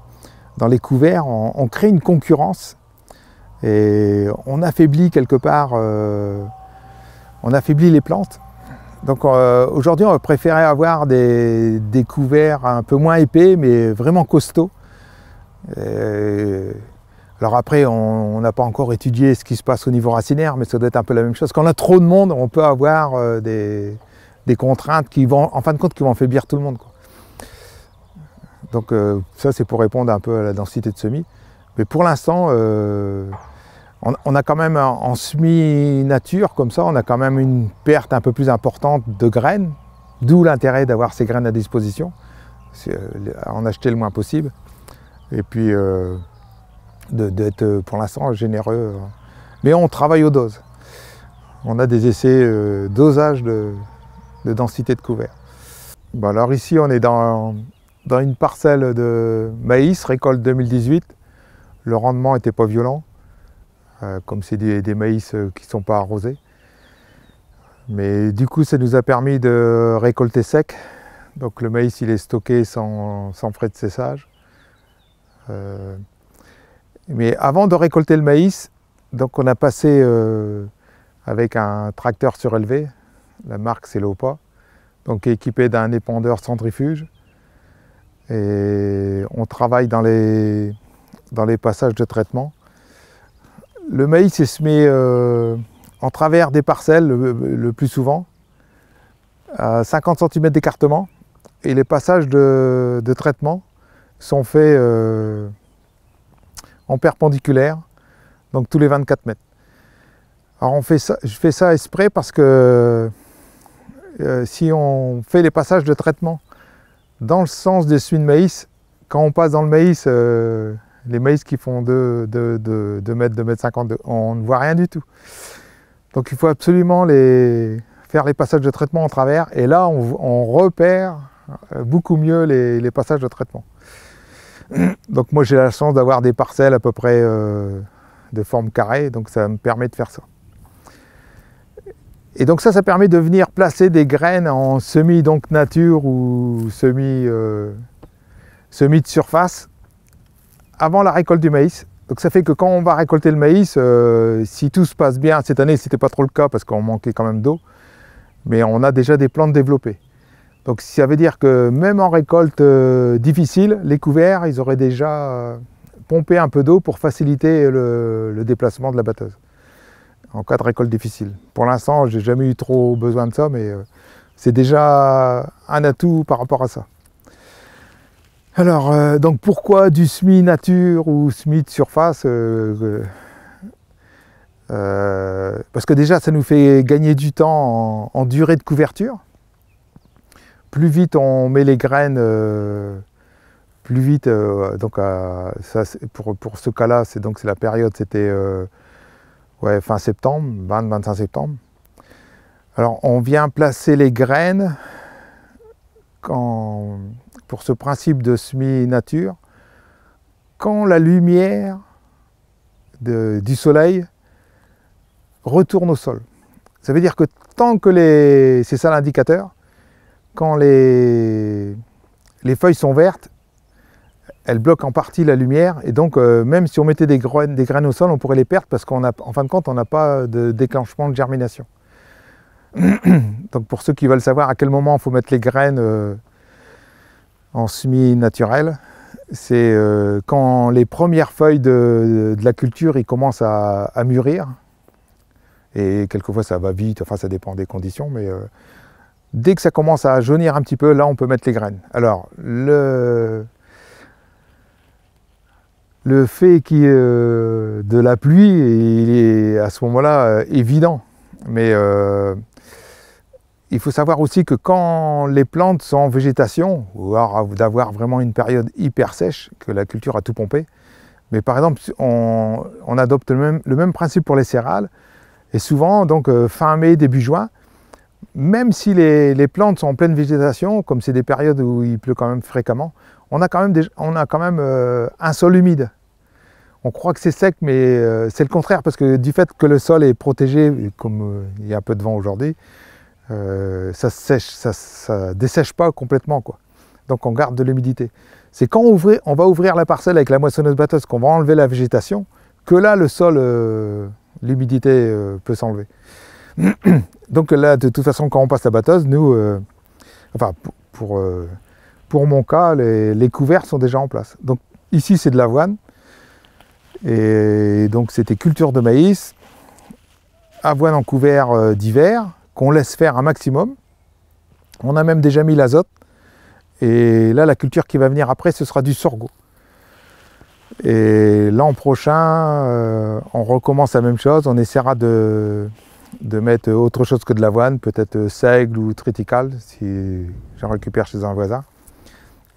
dans les couverts, on, crée une concurrence et on affaiblit quelque part, euh, on affaiblit les plantes. Donc euh, aujourd'hui, on préférait avoir des, couverts un peu moins épais, mais vraiment costauds. alors après, on n'a pas encore étudié ce qui se passe au niveau racinaire, mais ça doit être un peu la même chose. Quand on a trop de monde, on peut avoir euh, des, contraintes qui vont, en fin de compte, qui vont affaiblir tout le monde. Donc euh, ça, c'est pour répondre un peu à la densité de semis. Mais pour l'instant, euh, on, a quand même en semis nature, comme ça, on a quand même une perte un peu plus importante de graines, d'où l'intérêt d'avoir ces graines à disposition, c'est euh, en acheter le moins possible. Et puis d'être pour l'instant généreux. Mais on travaille aux doses. On a des essais dosage de, de densité de couvert. Bon, alors ici, on est dans dans une parcelle de maïs, récolte 2018, le rendement n'était pas violent, euh, comme c'est des, maïs euh, qui ne sont pas arrosés. Mais du coup, ça nous a permis de récolter sec. Donc le maïs, il est stocké sans, frais de cessage. Euh, mais avant de récolter le maïs, donc on a passé avec un tracteur surélevé, la marque c'est l'OPA, donc équipé d'un épandeur centrifuge et on travaille dans les, passages de traitement. Le maïs est semé euh, en travers des parcelles le, plus souvent, à 50 cm d'écartement, et les passages de, traitement sont faits euh, en perpendiculaire, donc tous les 24 mètres. Alors on fait ça, je fais ça exprès parce que euh, si on fait les passages de traitement dans le sens des suies de maïs, quand on passe dans le maïs, euh, les maïs qui font 2 de, de, de, mètres, 2 mètres 50, on ne voit rien du tout. Donc il faut absolument les, faire les passages de traitement en travers. Et là, on, repère euh, beaucoup mieux les, passages de traitement. Donc moi, j'ai la chance d'avoir des parcelles à peu près euh, de forme carrée, donc ça me permet de faire ça. Et donc ça, ça permet de venir placer des graines en semi donc nature ou semi euh, de surface avant la récolte du maïs. Donc ça fait que quand on va récolter le maïs, euh, si tout se passe bien, cette année ce n'était pas trop le cas parce qu'on manquait quand même d'eau, mais on a déjà des plantes développées. Donc ça veut dire que même en récolte euh, difficile, les couverts, ils auraient déjà euh, pompé un peu d'eau pour faciliter le déplacement de la batteuse en cas de récolte difficile. Pour l'instant, j'ai jamais eu trop besoin de ça, mais euh, c'est déjà un atout par rapport à ça. Alors, euh, donc pourquoi du SMI nature ou SMI de surface euh, Parce que déjà, ça nous fait gagner du temps en, durée de couverture. Plus vite on met les graines plus vite. donc, pour, pour, ce cas-là, c'est donc la période, c'était ouais, fin septembre, 20-25 septembre. Alors on vient placer les graines quand, pour ce principe de semi-nature quand la lumière du soleil retourne au sol. Ça veut dire que tant que les... C'est ça l'indicateur. Quand les, les feuilles sont vertes, elle bloque en partie la lumière et donc euh, même si on mettait des graines, des graines au sol, on pourrait les perdre parce qu'on en fin de compte, on n'a pas de déclenchement de germination. donc pour ceux qui veulent savoir à quel moment il faut mettre les graines euh, en semis naturel, c'est euh, quand les premières feuilles de, la culture ils commencent à, à, mûrir. Et quelquefois ça va vite, enfin ça dépend des conditions, mais dès que ça commence à jaunir un petit peu, là on peut mettre les graines. Alors le le fait qu'il euh, de la pluie, il est à ce moment-là euh, évident. Mais euh, il faut savoir aussi que quand les plantes sont en végétation, ou alors d'avoir vraiment une période hyper sèche, que la culture a tout pompé, mais par exemple, on, adopte le même, principe pour les céréales, et souvent, donc fin mai, début juin, même si les, les plantes sont en pleine végétation, comme c'est des périodes où il pleut quand même fréquemment, on a quand même, on a quand même euh, un sol humide. On croit que c'est sec, mais euh, c'est le contraire, parce que du fait que le sol est protégé, comme euh, il y a un peu de vent aujourd'hui, ça sèche, ça, dessèche pas complètement. Quoi. Donc on garde de l'humidité. C'est quand on, ouvre, on, va ouvrir la parcelle avec la moissonneuse-batteuse qu'on va enlever la végétation, que là le sol, l'humidité peut s'enlever. Donc là, de toute façon, quand on passe la batteuse, nous, enfin pour pour mon cas, les, couverts sont déjà en place. Donc ici, c'est de l'avoine. Et donc c'était culture de maïs, avoine en couvert euh, d'hiver, qu'on laisse faire un maximum. On a même déjà mis l'azote. Et là, la culture qui va venir après, ce sera du sorgho. Et l'an prochain, euh, on recommence la même chose. On essaiera de, de mettre autre chose que de l'avoine, peut-être euh, seigle ou triticale, si j'en récupère chez un voisin.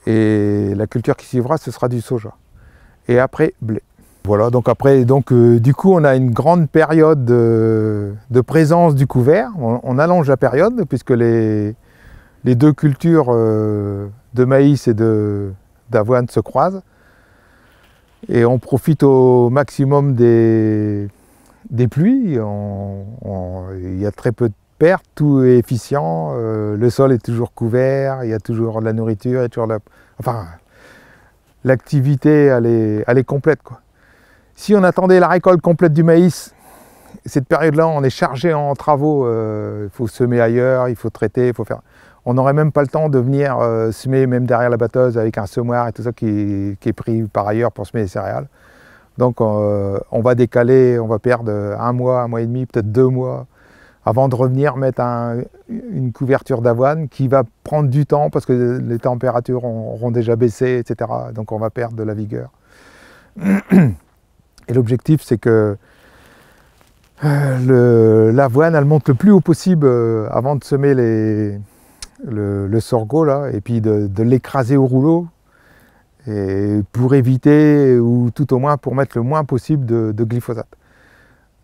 Et la culture qui suivra, ce sera du soja. Et après, blé. Voilà, donc après, donc, euh, du coup, on a une grande période euh, de, présence du couvert. On, allonge la période, puisque les, les deux cultures euh, de maïs et d'avoine se croisent. Et on profite au maximum des, des pluies. Il y a très peu de tout est efficient, euh, le sol est toujours couvert, il y a toujours de la nourriture, et toujours la... Enfin, l'activité, elle est, elle est complète. Quoi. Si on attendait la récolte complète du maïs, cette période-là, on est chargé en travaux, euh, il faut semer ailleurs, il faut traiter, il faut faire... On n'aurait même pas le temps de venir euh, semer même derrière la batteuse avec un semoir et tout ça qui, qui est pris par ailleurs pour semer les céréales. Donc on va décaler, on va perdre un mois, un mois et demi, peut-être deux mois avant de revenir mettre une couverture d'avoine qui va prendre du temps parce que les températures auront déjà baissé, etc. Donc on va perdre de la vigueur. Et l'objectif, c'est que euh, l'avoine, elle monte le plus haut possible euh, avant de semer le, sorgho, là, et puis de, l'écraser au rouleau, pour éviter, ou tout au moins pour mettre le moins possible de glyphosate.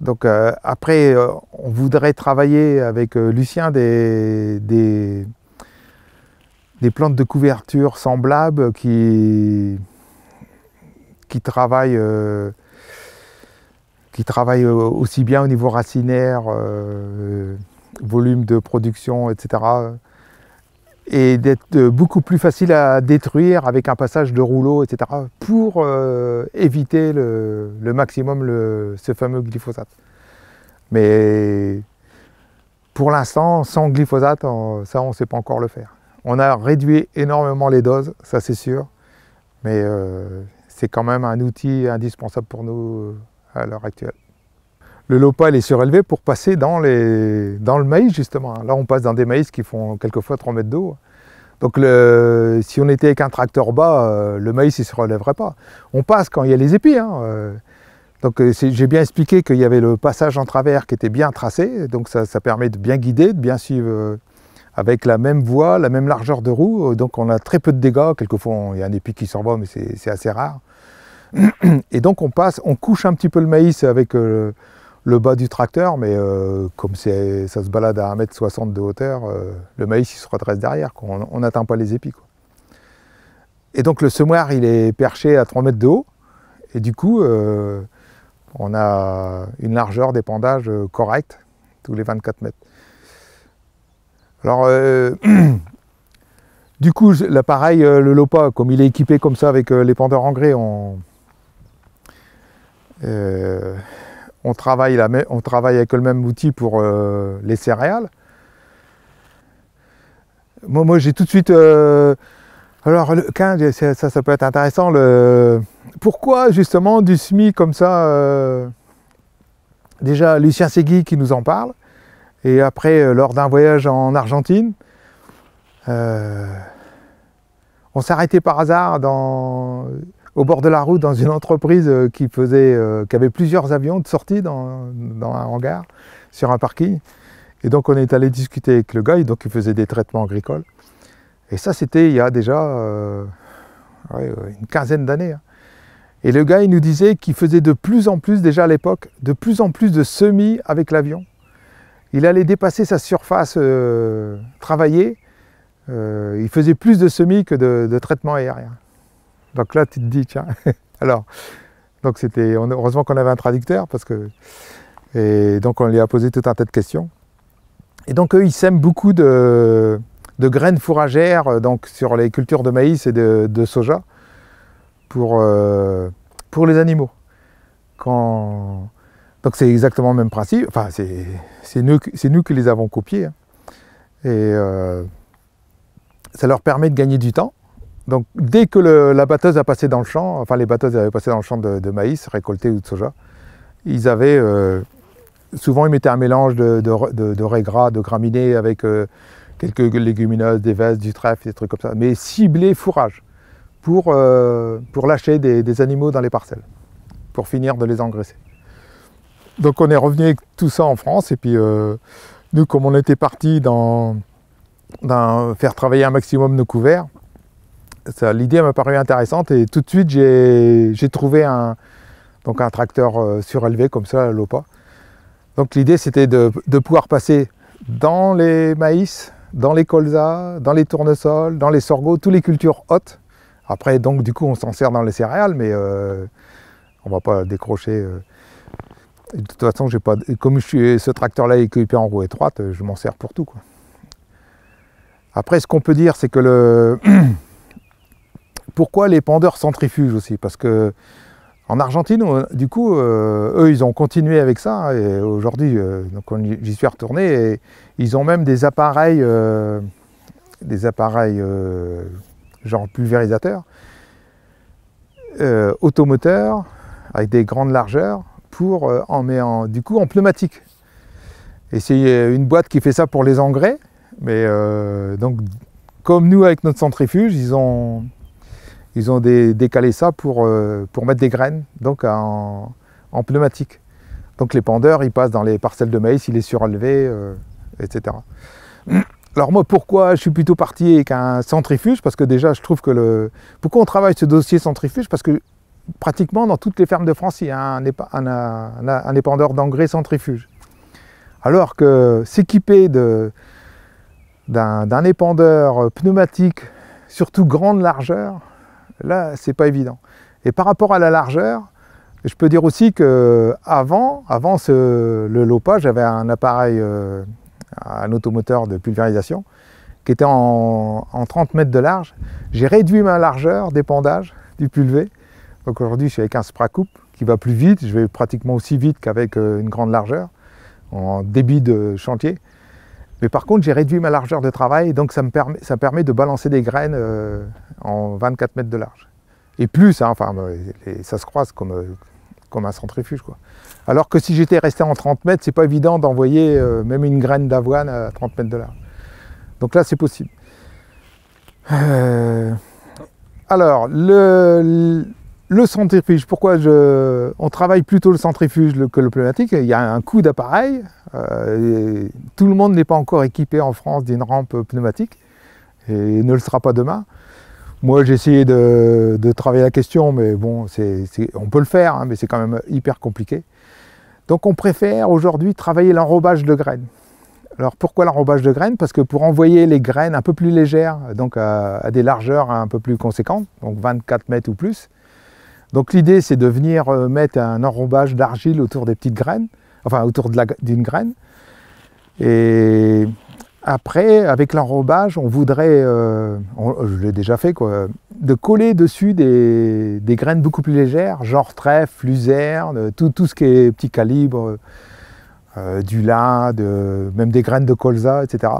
Donc euh, après, euh, on voudrait travailler avec euh, Lucien des, plantes de couverture semblables qui, qui travaillent aussi bien au niveau racinaire, volume de production, etc et d'être euh, beaucoup plus facile à détruire avec un passage de rouleau, etc., pour euh, éviter le, maximum ce fameux glyphosate. Mais pour l'instant, sans glyphosate, ça, on ne sait pas encore le faire. On a réduit énormément les doses, ça c'est sûr, mais euh, c'est quand même un outil indispensable pour nous à l'heure actuelle le lopal est surélevé pour passer dans, le maïs justement. Là on passe dans des maïs qui font quelquefois 3 mètres d'eau. Donc si on était avec un tracteur bas, euh, le maïs ne se relèverait pas. On passe quand il y a les épis. Hein, euh. Donc euh, j'ai bien expliqué qu'il y avait le passage en travers qui était bien tracé, donc ça, permet de bien guider, de bien suivre avec la même voie, la même largeur de roue, donc on a très peu de dégâts, quelquefois il y a un épi qui s'en va mais c'est assez rare. Et donc on passe, on couche un petit peu le maïs avec le bas du tracteur, mais euh, comme ça se balade à 1m60 de hauteur, euh, le maïs il se redresse derrière, quoi. on n'atteint pas les épis. Quoi. Et donc le semoir il est perché à 3 mètres de haut, et du coup euh, on a une largeur d'épandage correcte tous les 24 mètres. Alors du coup l'appareil, le LOPA, comme il est équipé comme ça avec l'épandeur en grès, on on travaille, avec le même outil pour euh, les céréales. Moi, j'ai tout de suite... Euh, alors, ça, ça peut être intéressant. pourquoi justement du SMI comme ça euh, Déjà, Lucien Segui qui nous en parle. Et après, lors d'un voyage en Argentine, on s'est arrêté par hasard dans au bord de la route dans une entreprise euh, qui, faisait, euh, qui avait plusieurs avions de sortie dans, un hangar, sur un parking. Et donc on est allé discuter avec le gars, donc il faisait des traitements agricoles. Et ça c'était il y a déjà euh, une quinzaine d'années. Hein. Et le gars il nous disait qu'il faisait de plus en plus déjà à l'époque, de plus en plus de semis avec l'avion. Il allait dépasser sa surface travaillée. il faisait plus de semis que de traitements aériens. Donc là, tu te dis, tiens, alors, donc c'était, heureusement qu'on avait un traducteur parce que, et donc on lui a posé tout un tas de questions. Et donc eux, ils sèment beaucoup de, graines fourragères euh, donc sur les cultures de maïs et de, soja pour, euh, pour les animaux. Donc c'est exactement le même principe, enfin c'est nous, nous, qui les avons copiés. Hein. Et euh, ça leur permet de gagner du temps donc dès que la batteuse a passé dans le champ, enfin les batteuses avaient passé dans le champ de, maïs récolté ou de soja, ils avaient euh, souvent ils mettaient un mélange de, de, de gras, de graminées avec euh, quelques légumineuses, des vestes, du trèfle, des trucs comme ça, mais ciblé fourrage pour, euh, pour lâcher des, animaux dans les parcelles, pour finir de les engraisser. Donc on est revenu avec tout ça en France et puis nous comme on était parti dans faire travailler un maximum nos couverts, L'idée m'a paru intéressante et tout de suite j'ai trouvé un, donc un tracteur euh, surélevé comme ça, l'OPA. Donc l'idée c'était de, pouvoir passer dans les maïs, dans les colzas, dans les tournesols, dans les sorgho, toutes les cultures hautes. Après donc du coup on s'en sert dans les céréales mais euh, on va pas décrocher. Euh. De toute façon j'ai pas, comme je suis, ce tracteur là est équipé en roue étroite, je m'en sers pour tout. Quoi. Après ce qu'on peut dire c'est que le Pourquoi les pendeurs centrifuges aussi Parce que en Argentine, du coup, euh, eux, ils ont continué avec ça. Hein, et aujourd'hui, euh, j'y suis retourné. Et ils ont même des appareils, euh, des appareils genre pulvérisateurs, automoteurs, avec des grandes largeurs, pour en, mettre du coup en pneumatique. Et c'est une boîte qui fait ça pour les engrais. Mais donc, comme nous avec notre centrifuge, ils ont ils ont décalé ça euh, pour, mettre des graines donc en, pneumatique. Donc les pendeurs, ils passent dans les parcelles de maïs, il est surélevé, etc. Euh, Alors moi, pourquoi je suis plutôt parti avec un centrifuge Parce que déjà, je trouve que le... Pourquoi on travaille ce dossier centrifuge Parce que pratiquement dans toutes les fermes de France, il y a un, un épandeur d'engrais centrifuge. Alors que s'équiper d'un épandeur pneumatique, surtout grande largeur, Là, c'est pas évident. Et par rapport à la largeur, je peux dire aussi que avant, le Lopa, j'avais un appareil, euh, un automoteur de pulvérisation qui était en, 30 mètres de large. J'ai réduit ma largeur d'épandage du pulvé. Donc aujourd'hui, je suis avec un spray-coupe qui va plus vite. Je vais pratiquement aussi vite qu'avec euh, une grande largeur en débit de chantier. Mais par contre, j'ai réduit ma largeur de travail, donc ça me permet, de balancer des graines euh, en 24 mètres de large. Et plus, hein, enfin, bah, ça se croise euh, comme, un centrifuge. Quoi. Alors que si j'étais resté en 30 mètres, c'est pas évident d'envoyer euh, même une graine d'avoine à 30 mètres de large. Donc là, c'est possible. alors, le, centrifuge, pourquoi je, on travaille plutôt le centrifuge que le pneumatique Il y a un coût d'appareil, euh, tout le monde n'est pas encore équipé en France d'une rampe pneumatique et ne le sera pas demain. Moi, j'ai essayé de, travailler la question, mais bon, on peut le faire, hein, mais c'est quand même hyper compliqué. Donc, on préfère aujourd'hui travailler l'enrobage de graines. Alors, pourquoi l'enrobage de graines Parce que pour envoyer les graines un peu plus légères, donc à, à des largeurs un peu plus conséquentes, donc 24 mètres ou plus, donc l'idée, c'est de venir euh, mettre un enrobage d'argile autour des petites graines enfin autour d'une graine. Et après, avec l'enrobage, on voudrait, euh, je l'ai déjà fait, quoi, de coller dessus des, graines beaucoup plus légères, genre trèfle, luzerne, tout, ce qui est petit calibre, euh, du lin, euh, même des graines de colza, etc.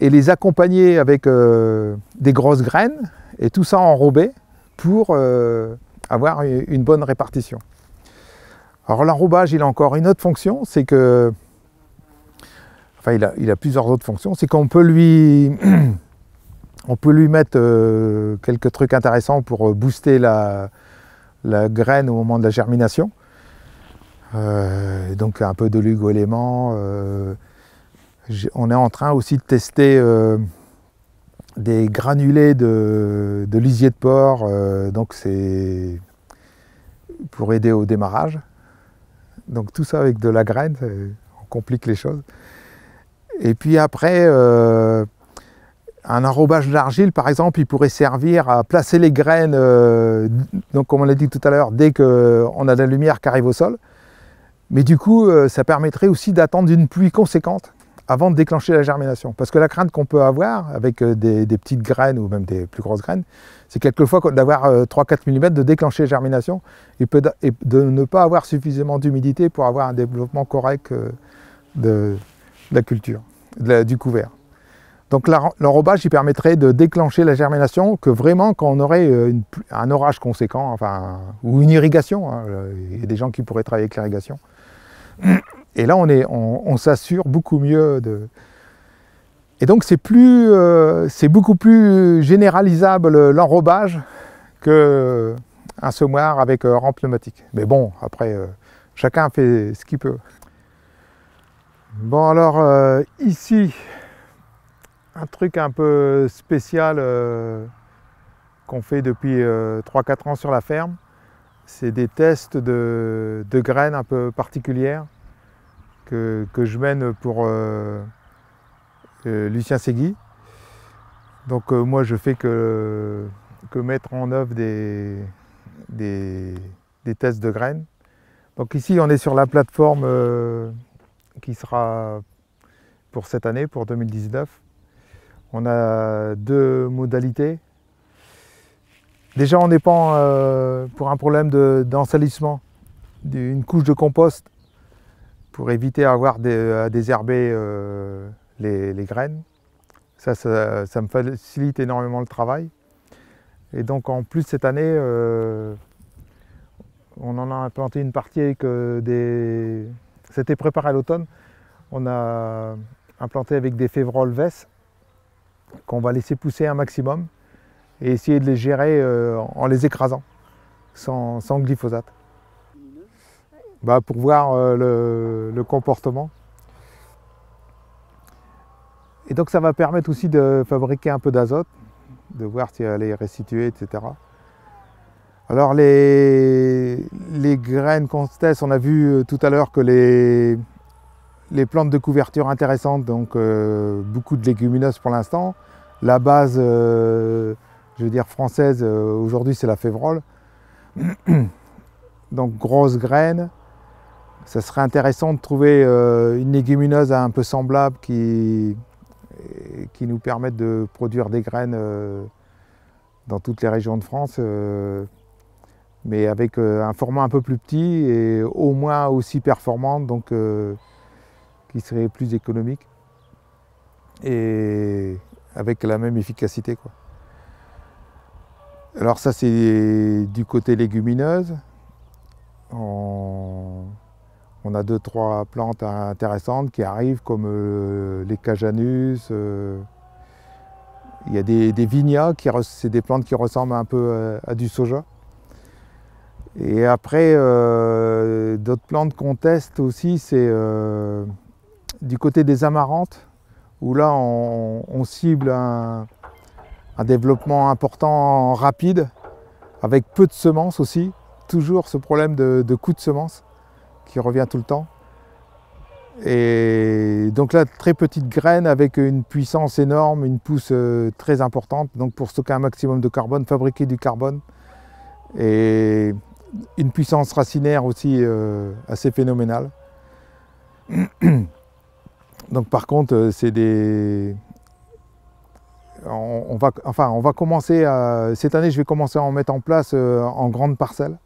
Et les accompagner avec des grosses graines, et tout ça enrobé pour avoir une bonne répartition. Alors l'enrobage, il a encore une autre fonction, c'est que... Enfin, il a, plusieurs autres fonctions. C'est qu'on peut lui... on peut lui mettre euh, quelques trucs intéressants pour euh, booster la, la, graine au moment de la germination. Euh, donc un peu de lugo-élément. on est en train aussi de tester des granulés de, de lisier de porc. donc c'est pour aider au démarrage. Donc tout ça avec de la graine, on complique les choses. Et puis après, euh, un enrobage d'argile, par exemple, il pourrait servir à placer les graines, euh, donc comme on l'a dit tout à l'heure, dès qu'on a de la lumière qui arrive au sol. Mais du coup, euh, ça permettrait aussi d'attendre une pluie conséquente avant de déclencher la germination. Parce que la crainte qu'on peut avoir avec euh, des, petites graines ou même des plus grosses graines, c'est quelquefois d'avoir 3-4 euh, mm, de déclencher la germination et, de ne pas avoir suffisamment d'humidité pour avoir un développement correct euh, de, la culture, du couvert. Donc l'enrobage, il permettrait de déclencher la germination que vraiment quand on aurait un orage conséquent, enfin, ou une irrigation, hein, il y a des gens qui pourraient travailler avec l'irrigation, et là, on, est, on, s'assure beaucoup mieux de... Et donc, c'est euh, beaucoup plus généralisable l'enrobage qu'un semoir avec euh, rampe pneumatique. Mais bon, après, euh, chacun fait ce qu'il peut. Bon, alors, ici, un truc un peu spécial qu'on fait depuis 3-4 ans sur la ferme, c'est des tests de graines un peu particulières que, je mène pour euh, euh, Lucien Segui. Donc euh, moi je fais que, mettre en œuvre des, tests de graines. Donc ici on est sur la plateforme qui sera pour cette année, pour 2019. On a deux modalités. Déjà, on n'est pas pour un problème d'ensalissement d'une couche de compost pour éviter d'avoir euh, à désherber euh, les, graines. Ça, ça, me facilite énormément le travail. Et donc en plus cette année, euh, on en a implanté une partie avec des... C'était préparé à l'automne. On a implanté avec des févroles vesses qu'on va laisser pousser un maximum et essayer de les gérer en les écrasant sans glyphosate. Bah, pour voir euh, le, comportement. Et donc ça va permettre aussi de fabriquer un peu d'azote, de voir si elle est restituée, etc. Alors les, graines qu'on teste, on a vu euh, tout à l'heure que les, plantes de couverture intéressantes, donc euh, beaucoup de légumineuses pour l'instant. La base, je veux dire, française, aujourd'hui c'est la févrole. donc grosses graines, ça serait intéressant de trouver euh, une légumineuse un peu semblable qui, qui nous permette de produire des graines euh, dans toutes les régions de France, euh, mais avec un format un peu plus petit et au moins aussi performante, donc qui serait plus économique et avec la même efficacité. Alors ça c'est du côté légumineuse. On a deux, trois plantes intéressantes qui arrivent comme euh, les cajanus. Euh, il y a des, des vignas, c'est des plantes qui ressemblent un peu euh, à, du soja. Et après, d'autres plantes qu'on teste aussi, c'est du côté des amarantes, où là, on, cible un, développement important, rapide, avec peu de semences aussi. Toujours ce problème de, de coût de semences qui revient tout le temps. Et donc là, très petite graine avec une puissance énorme, une pousse euh, très importante, donc pour stocker un maximum de carbone, fabriquer du carbone. Et une puissance racinaire aussi euh, assez phénoménale. Donc par contre, euh, c'est des... On, va, enfin, on va commencer à... Cette année, je vais commencer à en mettre en place en grande parcelle.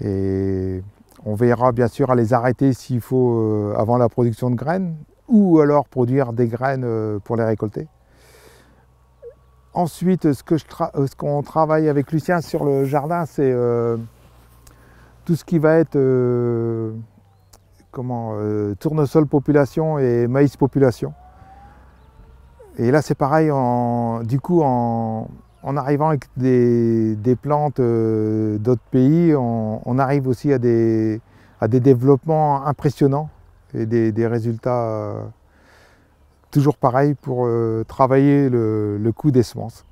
Et on veillera bien sûr à les arrêter s'il faut euh, avant la production de graines ou alors produire des graines euh, pour les récolter. Ensuite, euh, ce qu'on travaille avec Lucien sur le jardin, c'est tout ce qui va être comment, tournesol population et maïs population. Et là, c'est pareil, en, du coup, en, en arrivant avec des, plantes euh, d'autres pays, on, arrive aussi à des, à des développements impressionnants et des, résultats euh, toujours pareils pour euh, travailler le, coût des semences.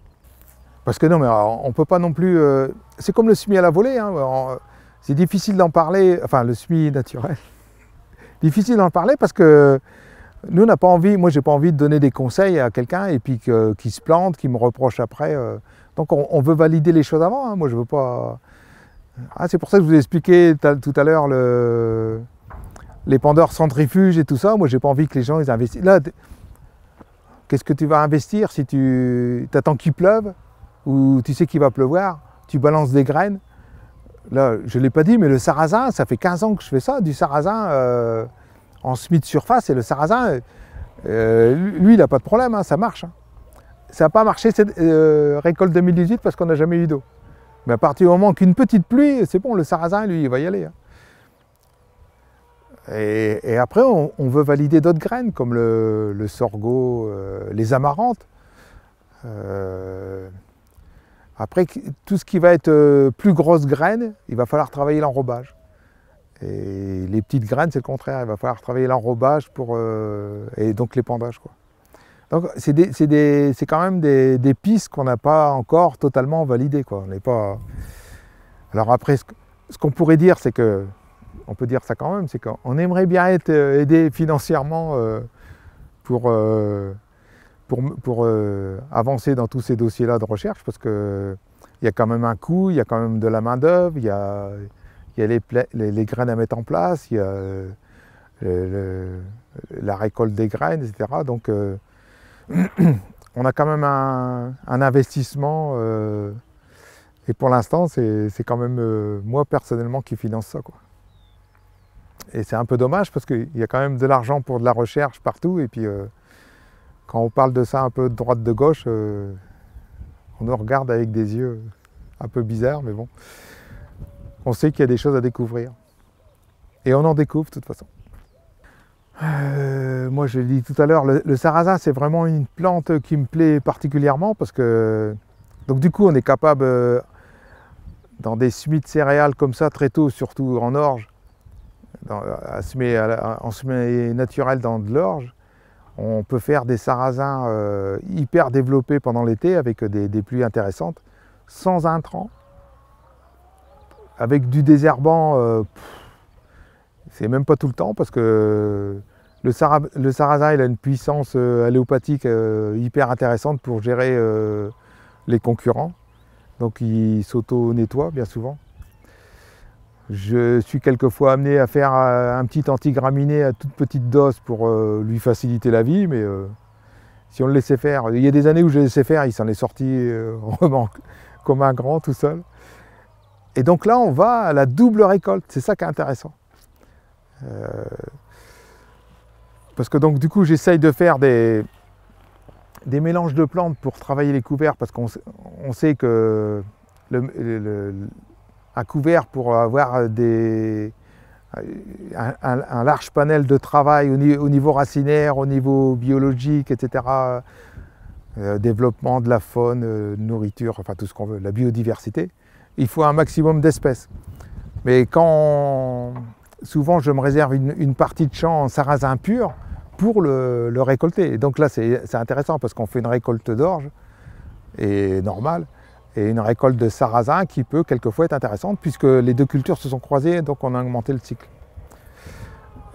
Parce que non, mais on ne peut pas non plus. c'est comme le semis à la volée. Hein, c'est difficile d'en parler, enfin le semis naturel. difficile d'en parler parce que nous, on n'a pas envie, moi, j'ai pas envie de donner des conseils à quelqu'un et puis qu'il qui se plante, qui me reproche après. Euh. Donc, on, veut valider les choses avant. Hein. Moi, je veux pas. Ah, c'est pour ça que je vous ai expliqué tout à l'heure les pendeurs centrifuges et tout ça. Moi, j'ai pas envie que les gens ils investissent. Là, qu'est-ce que tu vas investir si tu attends qu'il pleuve ou tu sais qu'il va pleuvoir Tu balances des graines. Là, je ne l'ai pas dit, mais le sarrasin, ça fait 15 ans que je fais ça, du sarrasin. Euh, en semi surface. Et le sarrasin, euh, euh, lui, il n'a pas de problème, hein, ça marche. Hein. Ça n'a pas marché cette euh, récolte 2018 parce qu'on n'a jamais eu d'eau. Mais à partir du moment qu'une petite pluie, c'est bon, le sarrasin, lui, il va y aller. Hein. Et, après, on, veut valider d'autres graines comme le, sorgho, les amarantes. après, tout ce qui va être plus grosse graine, il va falloir travailler l'enrobage. Et les petites graines, c'est le contraire. Il va falloir travailler l'enrobage euh, et donc l'épandage. Quoi. Donc c'est, quand même des, pistes qu'on n'a pas encore totalement validées. Quoi. pas... Alors après, ce, qu'on pourrait dire, c'est que, on peut dire ça quand même, c'est qu'on aimerait bien être euh, aidé financièrement euh, pour, pour, pour avancer dans tous ces dossiers-là de recherche, parce qu'il y a quand même un coût, il y a quand même de la main-d'œuvre, il y a il y a les, graines à mettre en place, il y a euh, la récolte des graines, etc. Donc euh, on a quand même un, investissement euh, et pour l'instant c'est quand même moi personnellement qui finance ça. Quoi. Et c'est un peu dommage parce qu'il y a quand même de l'argent pour de la recherche partout et puis quand on parle de ça un peu de droite de gauche, on nous regarde avec des yeux un peu bizarres mais bon on sait qu'il y a des choses à découvrir. Et on en découvre de toute façon. Euh, moi, je l'ai dit tout à l'heure, le, sarrasin, c'est vraiment une plante qui me plaît particulièrement parce que. Donc, du coup, on est capable, euh, dans des semis de céréales comme ça, très tôt, surtout en orge, en semis naturel dans de l'orge, on peut faire des sarrasins euh, hyper développés pendant l'été avec des, pluies intéressantes, sans intrants avec du désherbant, euh, c'est même pas tout le temps parce que le, sar a une puissance euh, alléopathique euh, hyper intéressante pour gérer les concurrents. Donc il s'auto-nettoie bien souvent. Je suis quelquefois amené à faire un petit antigraminé à toute petite dose pour lui faciliter la vie, mais si on le laissait faire, il y a des années où je le laissais faire, il s'en est sorti comme un grand tout seul. Et donc là, on va à la double récolte. C'est ça qui est intéressant. Euh, parce que donc du coup, j'essaye de faire des, mélanges de plantes pour travailler les couverts, parce qu'on sait que un couvert pour avoir des, un, large panel de travail au, niveau racinaire, au niveau biologique, etc. Euh, développement de la faune, euh, nourriture, enfin tout ce qu'on veut, la biodiversité il faut un maximum d'espèces. Mais quand souvent je me réserve une, partie de champ en sarrasin pur pour le, récolter. Et donc là c'est intéressant parce qu'on fait une récolte d'orge et normale et une récolte de sarrasin qui peut quelquefois être intéressante puisque les deux cultures se sont croisées donc on a augmenté le cycle.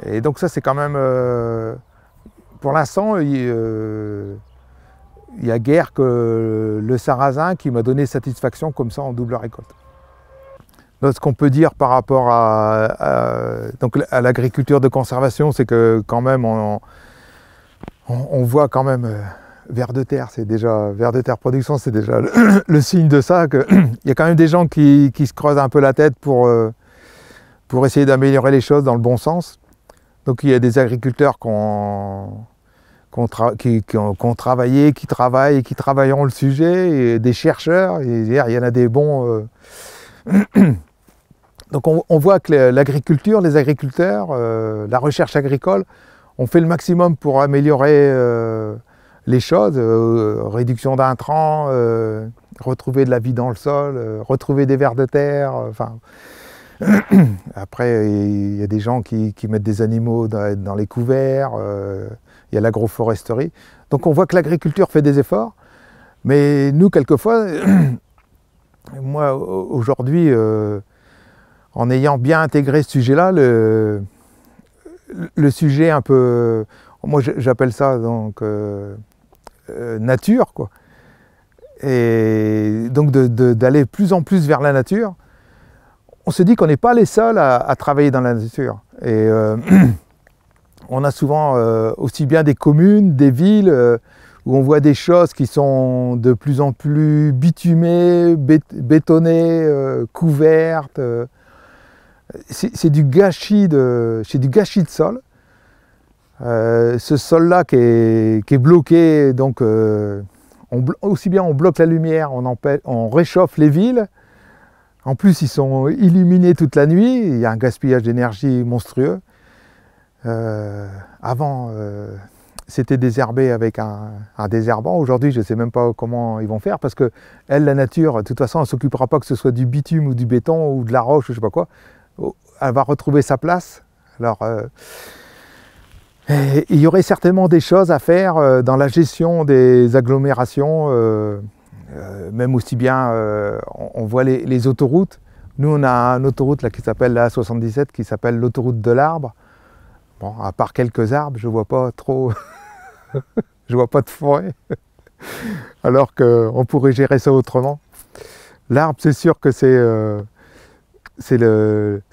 Et donc ça c'est quand même euh, pour l'instant euh, il n'y a guère que le sarrasin qui m'a donné satisfaction comme ça en double récolte. ce qu'on peut dire par rapport à, à l'agriculture de conservation, c'est que quand même on, voit quand même euh, vers de terre, c'est déjà vers de terre production, c'est déjà le, signe de ça Il y a quand même des gens qui, se creusent un peu la tête pour, euh, pour essayer d'améliorer les choses dans le bon sens. Donc il y a des agriculteurs qui ont qui, ont, travaillé, qui travaillent, et qui travailleront le sujet, des chercheurs, il y en a des bons. Euh, Donc on, voit que l'agriculture, les agriculteurs, euh, la recherche agricole, ont fait le maximum pour améliorer euh, les choses, réduction d'intrants, retrouver de la vie dans le sol, retrouver des vers de terre, enfin. Après, il y a des gens qui, mettent des animaux dans, les couverts, il l'agroforesterie. Donc on voit que l'agriculture fait des efforts, mais nous, quelquefois, moi aujourd'hui, euh, en ayant bien intégré ce sujet-là, le, le, sujet un peu, moi j'appelle ça donc euh, euh, nature, quoi. Et donc d'aller de, plus en plus vers la nature, on se dit qu'on n'est pas les seuls à, à, travailler dans la nature. Et on a souvent euh, aussi bien des communes, des villes, euh, où on voit des choses qui sont de plus en plus bitumées, bétonnées, euh, couvertes. c'est du, gâchis de, du gâchis de sol. ce sol-là qui, est, bloqué, donc aussi bien on bloque la lumière, on, on réchauffe les villes, en plus, ils sont illuminés toute la nuit, il y a un gaspillage d'énergie monstrueux. Euh, avant, euh, c'était désherbé avec un, désherbant. Aujourd'hui, je ne sais même pas comment ils vont faire parce que, elle, la nature, de toute façon, elle ne s'occupera pas que ce soit du bitume ou du béton ou de la roche ou je ne sais pas quoi. Oh, elle va retrouver sa place. Alors, euh, il y aurait certainement des choses à faire dans la gestion des agglomérations, même aussi bien, on, voit les, les, autoroutes. Nous, on a une autoroute là, qui s'appelle la 77, qui s'appelle l'autoroute de l'arbre Bon, à part quelques arbres, je vois pas trop, je vois pas de forêt, alors qu'on pourrait gérer ça autrement. L'arbre, c'est sûr que c'est euh,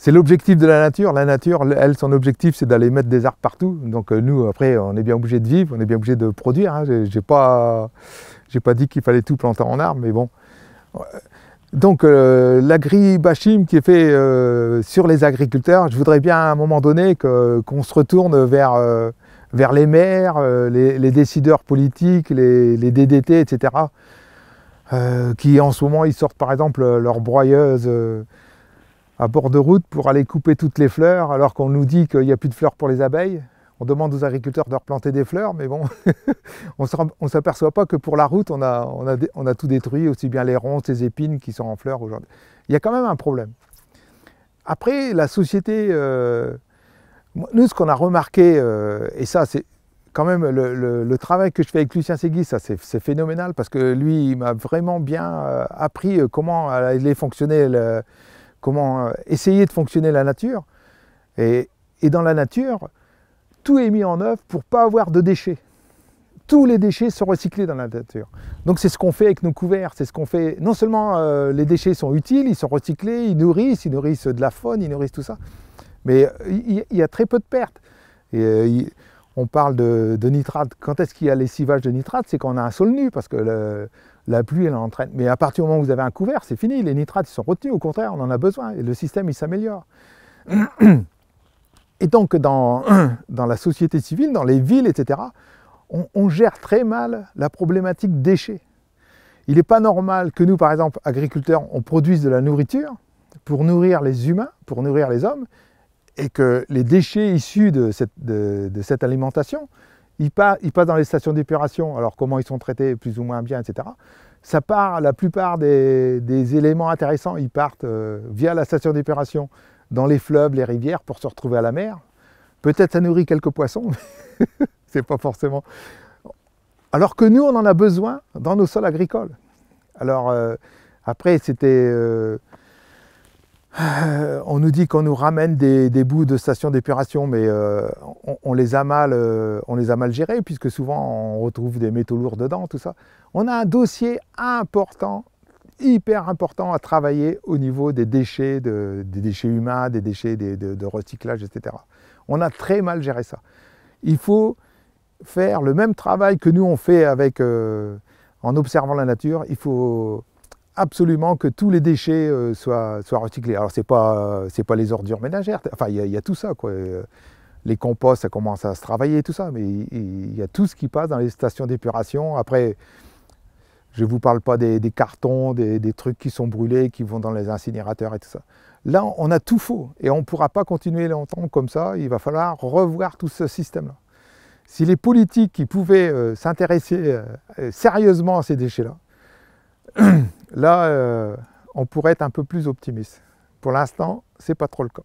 l'objectif de la nature. La nature, elle, son objectif, c'est d'aller mettre des arbres partout. Donc euh, nous, après, on est bien obligé de vivre, on est bien obligé de produire. Hein. Je n'ai pas, pas dit qu'il fallait tout planter en arbre, mais bon, donc euh, l'agribashim qui est fait euh, sur les agriculteurs, je voudrais bien à un moment donné qu'on se retourne vers, euh, vers les maires, euh, les, décideurs politiques, les, DDT, etc. qui en ce moment ils sortent par exemple leur broyeuse à bord de route pour aller couper toutes les fleurs alors qu'on nous dit qu'il n'y a plus de fleurs pour les abeilles on demande aux agriculteurs de replanter des fleurs, mais bon, on ne s'aperçoit pas que pour la route, on a, tout détruit, aussi bien les ronces, les épines qui sont en fleurs aujourd'hui. Il y a quand même un problème. Après, la société, euh, nous, ce qu'on a remarqué, euh, et ça, c'est quand même le, travail que je fais avec Lucien Segui, ça, c'est phénoménal, parce que lui, il m'a vraiment bien euh, appris comment les fonctionner, comment essayer de fonctionner la nature. et dans la nature, tout est mis en œuvre pour pas avoir de déchets. Tous les déchets sont recyclés dans la nature. Donc c'est ce qu'on fait avec nos couverts, c'est ce qu'on fait. Non seulement euh, les déchets sont utiles, ils sont recyclés, ils nourrissent, ils nourrissent de la faune, ils nourrissent tout ça, mais euh, il y, a très peu de pertes. Euh, on parle de, nitrate. Quand est-ce qu'il y a les lessivage de nitrate C'est quand on a un sol nu, parce que la pluie, elle entraîne. Mais à partir du moment où vous avez un couvert, c'est fini. Les nitrates, sont retenus. Au contraire, on en a besoin. Et le système, il s'améliore. Et donc dans, la société civile, dans les villes, etc., on, gère très mal la problématique déchets. Il n'est pas normal que nous, par exemple, agriculteurs, on produise de la nourriture pour nourrir les humains, pour nourrir les hommes, et que les déchets issus de cette, alimentation, ils, passent dans les stations d'épuration, alors comment ils sont traités plus ou moins bien, etc. Ça part, la plupart des, éléments intéressants, ils partent euh, via la station d'épuration dans les fleuves, les rivières pour se retrouver à la mer. Peut-être ça nourrit quelques poissons, mais c'est pas forcément. Alors que nous, on en a besoin dans nos sols agricoles. Alors euh, après, c'était. Euh, on nous dit qu'on nous ramène des, bouts de stations d'épuration, mais euh, on, les a mal, on les a mal gérés, puisque souvent on retrouve des métaux lourds dedans, tout ça. On a un dossier important hyper important à travailler au niveau des déchets, des déchets humains, des déchets de, recyclage, etc. On a très mal géré ça. Il faut faire le même travail que nous on fait avec, euh, en observant la nature. Il faut absolument que tous les déchets euh, soient, soient, recyclés. Alors c'est pas c'est pas les ordures ménagères. Enfin il y, a tout ça quoi. Euh, les composts ça commence à se travailler tout ça, mais il y, y a tout ce qui passe dans les stations d'épuration. Après je ne vous parle pas des, cartons, des, trucs qui sont brûlés, qui vont dans les incinérateurs et tout ça. Là, on a tout faux et on ne pourra pas continuer longtemps comme ça. Il va falloir revoir tout ce système-là. Si les politiques qui pouvaient euh, s'intéresser euh, euh, sérieusement à ces déchets-là, là, on pourrait être un peu plus optimiste. Pour l'instant, ce n'est pas trop le cas.